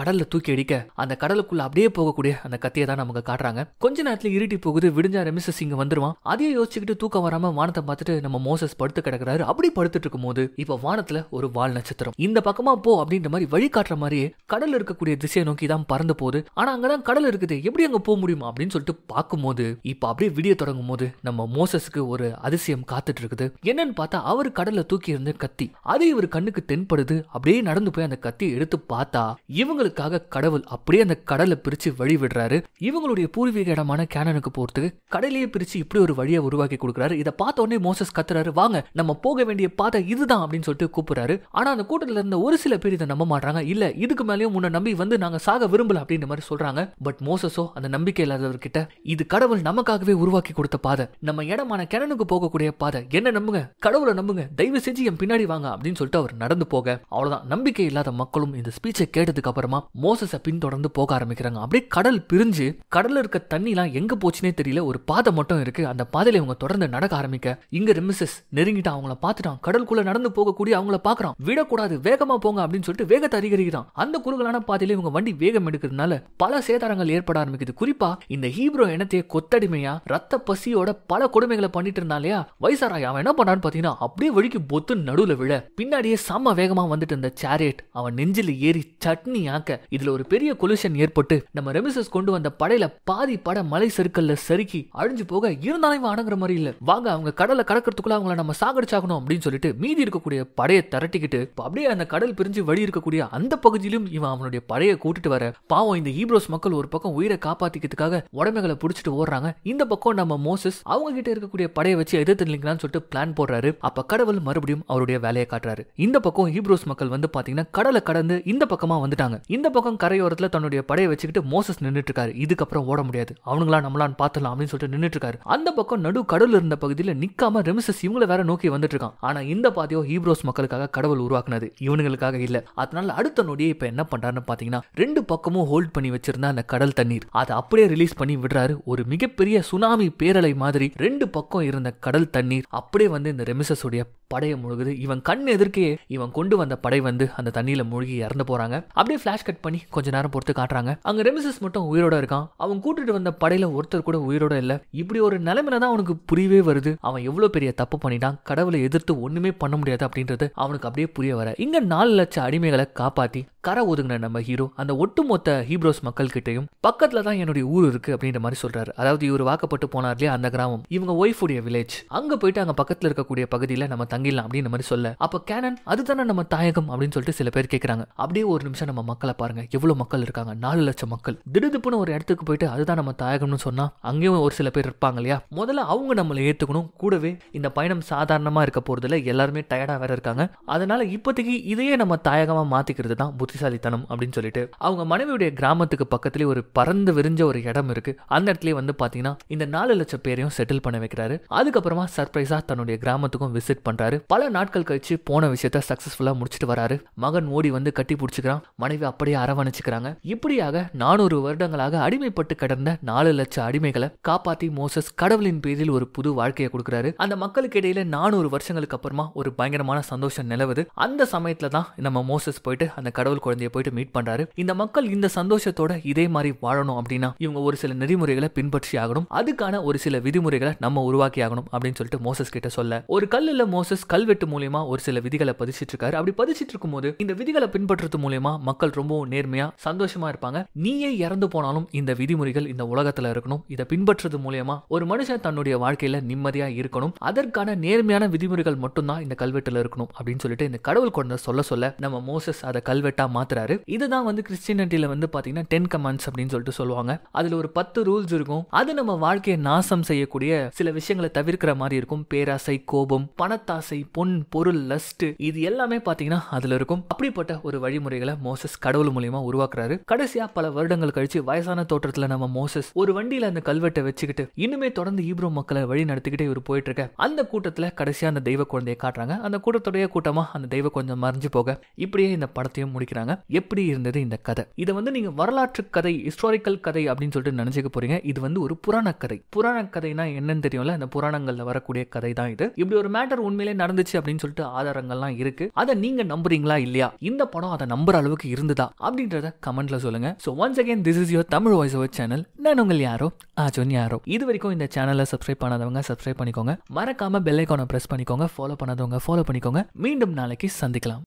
கடல்ல தூக்கி அடிக்க அந்த கடலுக்குள்ள அப்படியே போகக்கூடிய அந்த கத்தியை தான் நமக்கு காட்டுறாங்க கொஞ்ச நேரத்துல இருட்டி போகுது விடிஞ்சா ரெமிசஸ் இங்க வந்துருவான் அதையே யோசிச்சுக்கிட்டு தூக்கம் வராம வானத்தை பார்த்துட்டு நம்ம மோசஸ் படுத்து கிடக்குறாரு அப்படி படுத்துட்டு இருக்கும் போது இப்ப வானத்துல ஒரு வால் நட்சத்திரம் இந்த பக்கமா போ அப்படின்ற மாதிரி வழி காட்டுற மாதிரியே கடல் இருக்கக்கூடிய திசையை நோக்கி தான் பறந்து போகுது ஆனா அங்கதான் கடல் இருக்குது எப்படி அங்க போக முடியுமா அப்படின்னு சொல்லிட்டு பார்க்கும்போது இப்போ அப்படியே வீடியோ தொடங்கும் போது நம்ம மோசஸ்க்கு ஒரு அதிசயம் காத்துட்டு இருக்குது என்னன்னு பார்த்தா அவர் கடல்ல தூக்கி இருந்த கத்தி அது இவர் கண்ணுக்கு தென்படுது அப்படியே நடந்து போய் அந்த கத்தி எடுத்து பார்த்தா இவங்களுக்காக கடவுள் அப்படியே அந்த கடலை பிரிச்சு வழி விடுறாரு இவங்களுடைய பூர்வீக இடமான கேனனுக்கு போறதுக்கு கடலையே பிரிச்சு இப்படி ஒரு வழியை உருவாக்கி கொடுக்குறாரு இதை பார்த்த உடனே மோசஸ் கத்துறாரு வாங்க நம்ம போக வேண்டிய பாதை இதுதான் அப்படின்னு சொல்லிட்டு கூப்பிடுறாரு ஆனா அந்த கூட்டத்தில் இருந்த ஒரு சில பேர் இதை நம்ப மாட்டாங்க இல்ல இதுக்கு மேலேயும் உன்னை நம்பி வந்து நாங்க சாக விரும்பல அப்படின்ற மாதிரி சொல்றாங்க பட் மோசஸோ அந்த நம்பிக்கை இல்லாதவர்கிட்ட இது கடவுள் நமக்காகவே உருவாக்கி கொடுத்த பாதை நம்ம இடமான கிணனுக்கு போகக்கூடிய பாதை என்ன நம்புங்க கடவுளை நம்புங்க தயவு செஞ்சு என் பின்னாடி வாங்க அப்படின்னு சொல்லிட்டு அவர் நடந்து போக அவ்வளவுதான் நம்பிக்கை இல்லாத மக்களும் இந்த ஸ்பீச்சை கேட்டதுக்கு அப்புறமா மோசஸை பின்தொடர்ந்து போக ஆரம்பிக்கிறாங்க அப்படியே கடல் பிரிஞ்சு கடல்ல இருக்க தண்ணிலாம் எங்க போச்சுனே தெரியல ஒரு பாதை மட்டும் இருக்கு அந்த பாதையில இவங்க தொடர்ந்து நடக்க ஆரம்பிக்க இங்க ரெமிசஸ் நெருங்கிட்டு அவங்கள பார்த்துட்டான் கடலுக்குள்ள நடந்து போகக்கூடிய அவங்கள பாக்குறான் விடக்கூடாது வேகமா போங்க அப்படின்னு சொல்லிட்டு வேகத்தை அதிகரிக்கிறான் அந்த குறுகலான பாதையில இவங்க வண்டி வேகம் எடுக்கிறதுனால பல சேதாரங்கள் ஏற்பட ஆரம்பிக்குது குறிப்பா இந்த ஹீப்ரோ இனத்தையே கொத்தடிமையா ரத்த பசியோட பல கொடுமைகளை பண்ணிட்டு இருந்தா இல்லையா வைசாராய் அவன் என்ன பண்ணான்னு பாத்தீங்கன்னா அப்படியே வழிக்கு பொத்து நடுவுல விழ பின்னாடியே செம்ம வேகமா வந்துட்டு இருந்த சேரியட் அவன் நெஞ்சில ஏறி சட்னி ஆக்க இதுல ஒரு பெரிய கொலுஷன் ஏற்பட்டு நம்ம ரெமிசஸ் கொண்டு வந்த படையில பாதி பட மலை சருக்கல்ல சறுக்கி அழிஞ்சு போக இருந்தாலும் இவன் அடங்குற மாதிரி இல்ல வாங்க அவங்க கடலை கடக்கிறதுக்குள்ள அவங்கள நம்ம சாகடிச்சாகணும் அப்படின்னு சொல்லிட்டு மீதி இருக்கக்கூடிய படையை திரட்டிக்கிட்டு அப்படியே அந்த கடல் பிரிஞ்சு வழி இருக்கக்கூடிய அந்த பகுதியிலும் இவன் அவனுடைய படையை கூட்டிட்டு வர பாவம் இந்த ஈப்ரோஸ் மக்கள் ஒரு பக்கம் உயிரை காப்பாற்ற காப்பாத்திக்கிறதுக்காக உடமைகளை பிடிச்சிட்டு ஓடுறாங்க இந்த பக்கம் நம்ம மோசஸ் அவங்க கிட்ட இருக்கக்கூடிய படையை வச்சு எதிர்த்து நிற்கலாம்னு சொல்லிட்டு பிளான் போடுறாரு அப்ப கடவுள் மறுபடியும் அவருடைய வேலையை காட்டுறாரு இந்த பக்கம் ஹீப்ரோஸ் மக்கள் வந்து பாத்தீங்கன்னா கடலை கடந்து இந்த பக்கமா வந்துட்டாங்க இந்த பக்கம் கரையோரத்துல தன்னுடைய படையை வச்சுக்கிட்டு மோசஸ் நின்றுட்டு இருக்காரு இதுக்கப்புறம் ஓட முடியாது அவங்களா நம்மளான் பாத்துலாம் அப்படின்னு சொல்லிட்டு நின்றுட்டு இருக்காரு அந்த பக்கம் நடு கடல் இருந்த பகுதியில் நிக்காம ரெமிசஸ் இவங்களை வேற நோக்கி வந்துட்டு இருக்கான் ஆனா இந்த பாதையோ ஹீப்ரோஸ் மக்களுக்காக கடவுள் உருவாக்குனது இவனுங்களுக்காக இல்ல அதனால அடுத்த நொடியை இப்ப என்ன பண்றாருன்னு பாத்தீங்கன்னா ரெண்டு பக்கமும் ஹோல்ட் பண்ணி வச்சிருந்த அந்த கடல் தண்ணீர் அதை அப்படியே ரிலீஸ் பண்ணி விடுறாரு ஒரு மிகப்பெரிய சுனாமி பேரலை மாதிரி ரெண்டு பக்கம் இருந்த கடல் தண்ணீர் அப்படியே வந்து இந்த ரெமிசஸுடைய படையை முழுகுது இவன் கண் எதிர்க்கே இவன் கொண்டு வந்த படை வந்து அந்த தண்ணியில மூழ்கி இறந்து போறாங்க அப்படியே ஃபிளாஷ் கட் பண்ணி கொஞ்ச நேரம் பொறுத்து காட்டுறாங்க அங்க ரெமிசஸ் மட்டும் உயிரோட இருக்கான் அவன் கூட்டிட்டு வந்த படையில ஒருத்தர் கூட உயிரோட இல்ல இப்படி ஒரு நிலைமையில தான் அவனுக்கு புரியவே வருது அவன் எவ்வளவு பெரிய தப்பு பண்ணிட்டான் கடவுளை எதிர்த்து ஒண்ணுமே பண்ண முடியாது அப்படின்றது அவனுக்கு அப்படியே புரிய வர இங்க நாலு லட்சம் அடிமைகளை காப்பாத்தி கரை ஒதுங்கின நம்ம ஹீரோ அந்த ஒட்டுமொத்த ஹீப்ரோஸ் மக்கள் கிட்டையும் பக்கத்துல தான் என்னுடைய ஊர் இருக்கு அப்படின்ற மாதிரி சொல்றாரு அதாவது இவர் வாக்கப்பட்டு போனார் இல்லையா அந்த கிராமம் இவங்க ஒய்ஃபுடைய வில்லேஜ் அங்க போயிட்டு அங்க பக்கத்துல இருக்கக்கூடிய பகுதியில நம்ம தங்கிடலாம் அப்படின்னு மாதிரி சொல்ல அப்போ கேனன் அதுதானே நம்ம தாயகம் அப்படின்னு சொல்லிட்டு சில பேர் கேட்குறாங்க அப்படியே ஒரு நிமிஷம் நம்ம மக்களை பாருங்க எவ்வளோ மக்கள் இருக்காங்க நாலு லட்சம் மக்கள் திடுதுப்புன்னு ஒரு இடத்துக்கு போயிட்டு அதுதான் நம்ம தாயகம்னு சொன்னால் அங்கேயும் ஒரு சில பேர் இருப்பாங்க இல்லையா முதல்ல அவங்க நம்மளை ஏற்றுக்கணும் கூடவே இந்த பயணம் சாதாரணமாக இருக்க போகிறதுல எல்லாருமே டயர்டாக வேற இருக்காங்க அதனால இப்போதைக்கு இதையே நம்ம தாயகமாக மாற்றிக்கிறது தான் புத்திசாலித்தனம் அப்படின்னு சொல்லிட்டு அவங்க மனைவியுடைய கிராமத்துக்கு பக்கத்துலேயே ஒரு பறந்து விரிஞ்ச ஒரு இடம் இருக்குது அந்த இடத்துலயே வந்து பார்த்தீங்கன்னா இந்த நாலு லட்சம் பேரையும் செட்டில் பண்ண வைக்கிறாரு அதுக்கப்புறமா சர்ப்ரைஸாக தன்னுடைய கிராமத்துக்கும் விசிட் பண்ணுறாரு பார்க்குறாரு பல நாட்கள் கழிச்சு போன விஷயத்த சக்சஸ்ஃபுல்லா முடிச்சுட்டு வராரு மகன் ஓடி வந்து கட்டி பிடிச்சிக்கிறான் மனைவி அப்படியே அரவணைச்சுக்கிறாங்க இப்படியாக நானூறு வருடங்களாக அடிமைப்பட்டு கிடந்த நாலு லட்சம் அடிமைகளை காப்பாத்தி மோசஸ் கடவுளின் பேரில் ஒரு புது வாழ்க்கையை கொடுக்குறாரு அந்த மக்களுக்கு இடையில நானூறு வருஷங்களுக்கு அப்புறமா ஒரு பயங்கரமான சந்தோஷம் நிலவுது அந்த சமயத்துல தான் நம்ம மோசஸ் போயிட்டு அந்த கடவுள் குழந்தைய போயிட்டு மீட் பண்றாரு இந்த மக்கள் இந்த சந்தோஷத்தோட இதே மாதிரி வாழணும் அப்படின்னா இவங்க ஒரு சில நெறிமுறைகளை பின்பற்றி ஆகணும் அதுக்கான ஒரு சில விதிமுறைகளை நம்ம உருவாக்கி ஆகணும் அப்படின்னு சொல்லிட்டு மோசஸ் கிட்ட சொல்ல ஒரு கல்லுல மோசஸ் மார்க்சிஸ் கல்வெட்டு மூலயமா ஒரு சில விதிகளை பதிச்சிட்டு இருக்காரு அப்படி பதிச்சிட்டு இருக்கும்போது இந்த விதிகளை பின்பற்றுறது மூலயமா மக்கள் ரொம்பவும் நேர்மையா சந்தோஷமா இருப்பாங்க நீயே இறந்து போனாலும் இந்த விதிமுறைகள் இந்த உலகத்துல இருக்கணும் இதை பின்பற்றுறது மூலயமா ஒரு மனுஷன் தன்னுடைய வாழ்க்கையில நிம்மதியா இருக்கணும் அதற்கான நேர்மையான விதிமுறைகள் மட்டும்தான் இந்த கல்வெட்டுல இருக்கணும் அப்படின்னு சொல்லிட்டு இந்த கடவுள் கொண்ட சொல்ல சொல்ல நம்ம மோசஸ் அதை கல்வெட்டா மாத்துறாரு இதுதான் வந்து கிறிஸ்டியனிட்டியில வந்து பாத்தீங்கன்னா டென் கமாண்ட்ஸ் அப்படின்னு சொல்லிட்டு சொல்லுவாங்க அதுல ஒரு பத்து ரூல்ஸ் இருக்கும் அது நம்ம வாழ்க்கையை நாசம் செய்யக்கூடிய சில விஷயங்களை தவிர்க்கிற மாதிரி இருக்கும் பேராசை கோபம் பணத்தாசை ஆசை பொன் பொருள் லஸ்ட் இது எல்லாமே பார்த்தீங்கன்னா அதில் இருக்கும் அப்படிப்பட்ட ஒரு வழிமுறைகளை மோசஸ் கடவுள் மூலியமா உருவாக்குறாரு கடைசியா பல வருடங்கள் கழிச்சு வயசான தோற்றத்தில் நம்ம மோசஸ் ஒரு வண்டியில அந்த கல்வெட்டை வச்சுக்கிட்டு இன்னுமே தொடர்ந்து ஈப்ரோ மக்களை வழி நடத்திக்கிட்டே இவர் போயிட்டு இருக்க அந்த கூட்டத்தில் கடைசியா அந்த தெய்வ குழந்தையை காட்டுறாங்க அந்த கூட்டத்துடைய கூட்டமா அந்த தெய்வ கொஞ்சம் மறைஞ்சு போக இப்படியே இந்த படத்தையும் முடிக்கிறாங்க எப்படி இருந்தது இந்த கதை இதை வந்து நீங்க வரலாற்று கதை ஹிஸ்டாரிக்கல் கதை அப்படின்னு சொல்லிட்டு நினைச்சுக்க போறீங்க இது வந்து ஒரு புராண கதை புராண கதைனா என்னன்னு தெரியும்ல அந்த புராணங்கள்ல வரக்கூடிய கதை தான் இது இப்படி ஒரு மேட்டர் உண்மையிலே நடந்துச்சு அப்படின்னு சொல்லிட்டு ஆதாரங்கள்லாம் இருக்கு அதை நீங்க நம்புறீங்களா இல்லையா இந்த படம் அதை நம்புற அளவுக்கு இருந்ததா அப்படின்றத கமெண்ட்ல சொல்லுங்க so once again this is your Tamil voice over channel நான் உங்கள் யாரோ ஆச்சோன் யாரோ இது வரைக்கும் இந்த சேனலை சப்ஸ்கிரைப் பண்ணாதவங்க சப்ஸ்கிரைப் பண்ணிக்கோங்க மறக்காம பெல் ஐக்கானை பிரஸ் பண்ணிக்கோங்க ஃபாலோ பண்ணாதவங்க ஃபாலோ பண்ணிக்கோங்க மீண்டும் நாளைக்கு சந்திக்கலாம்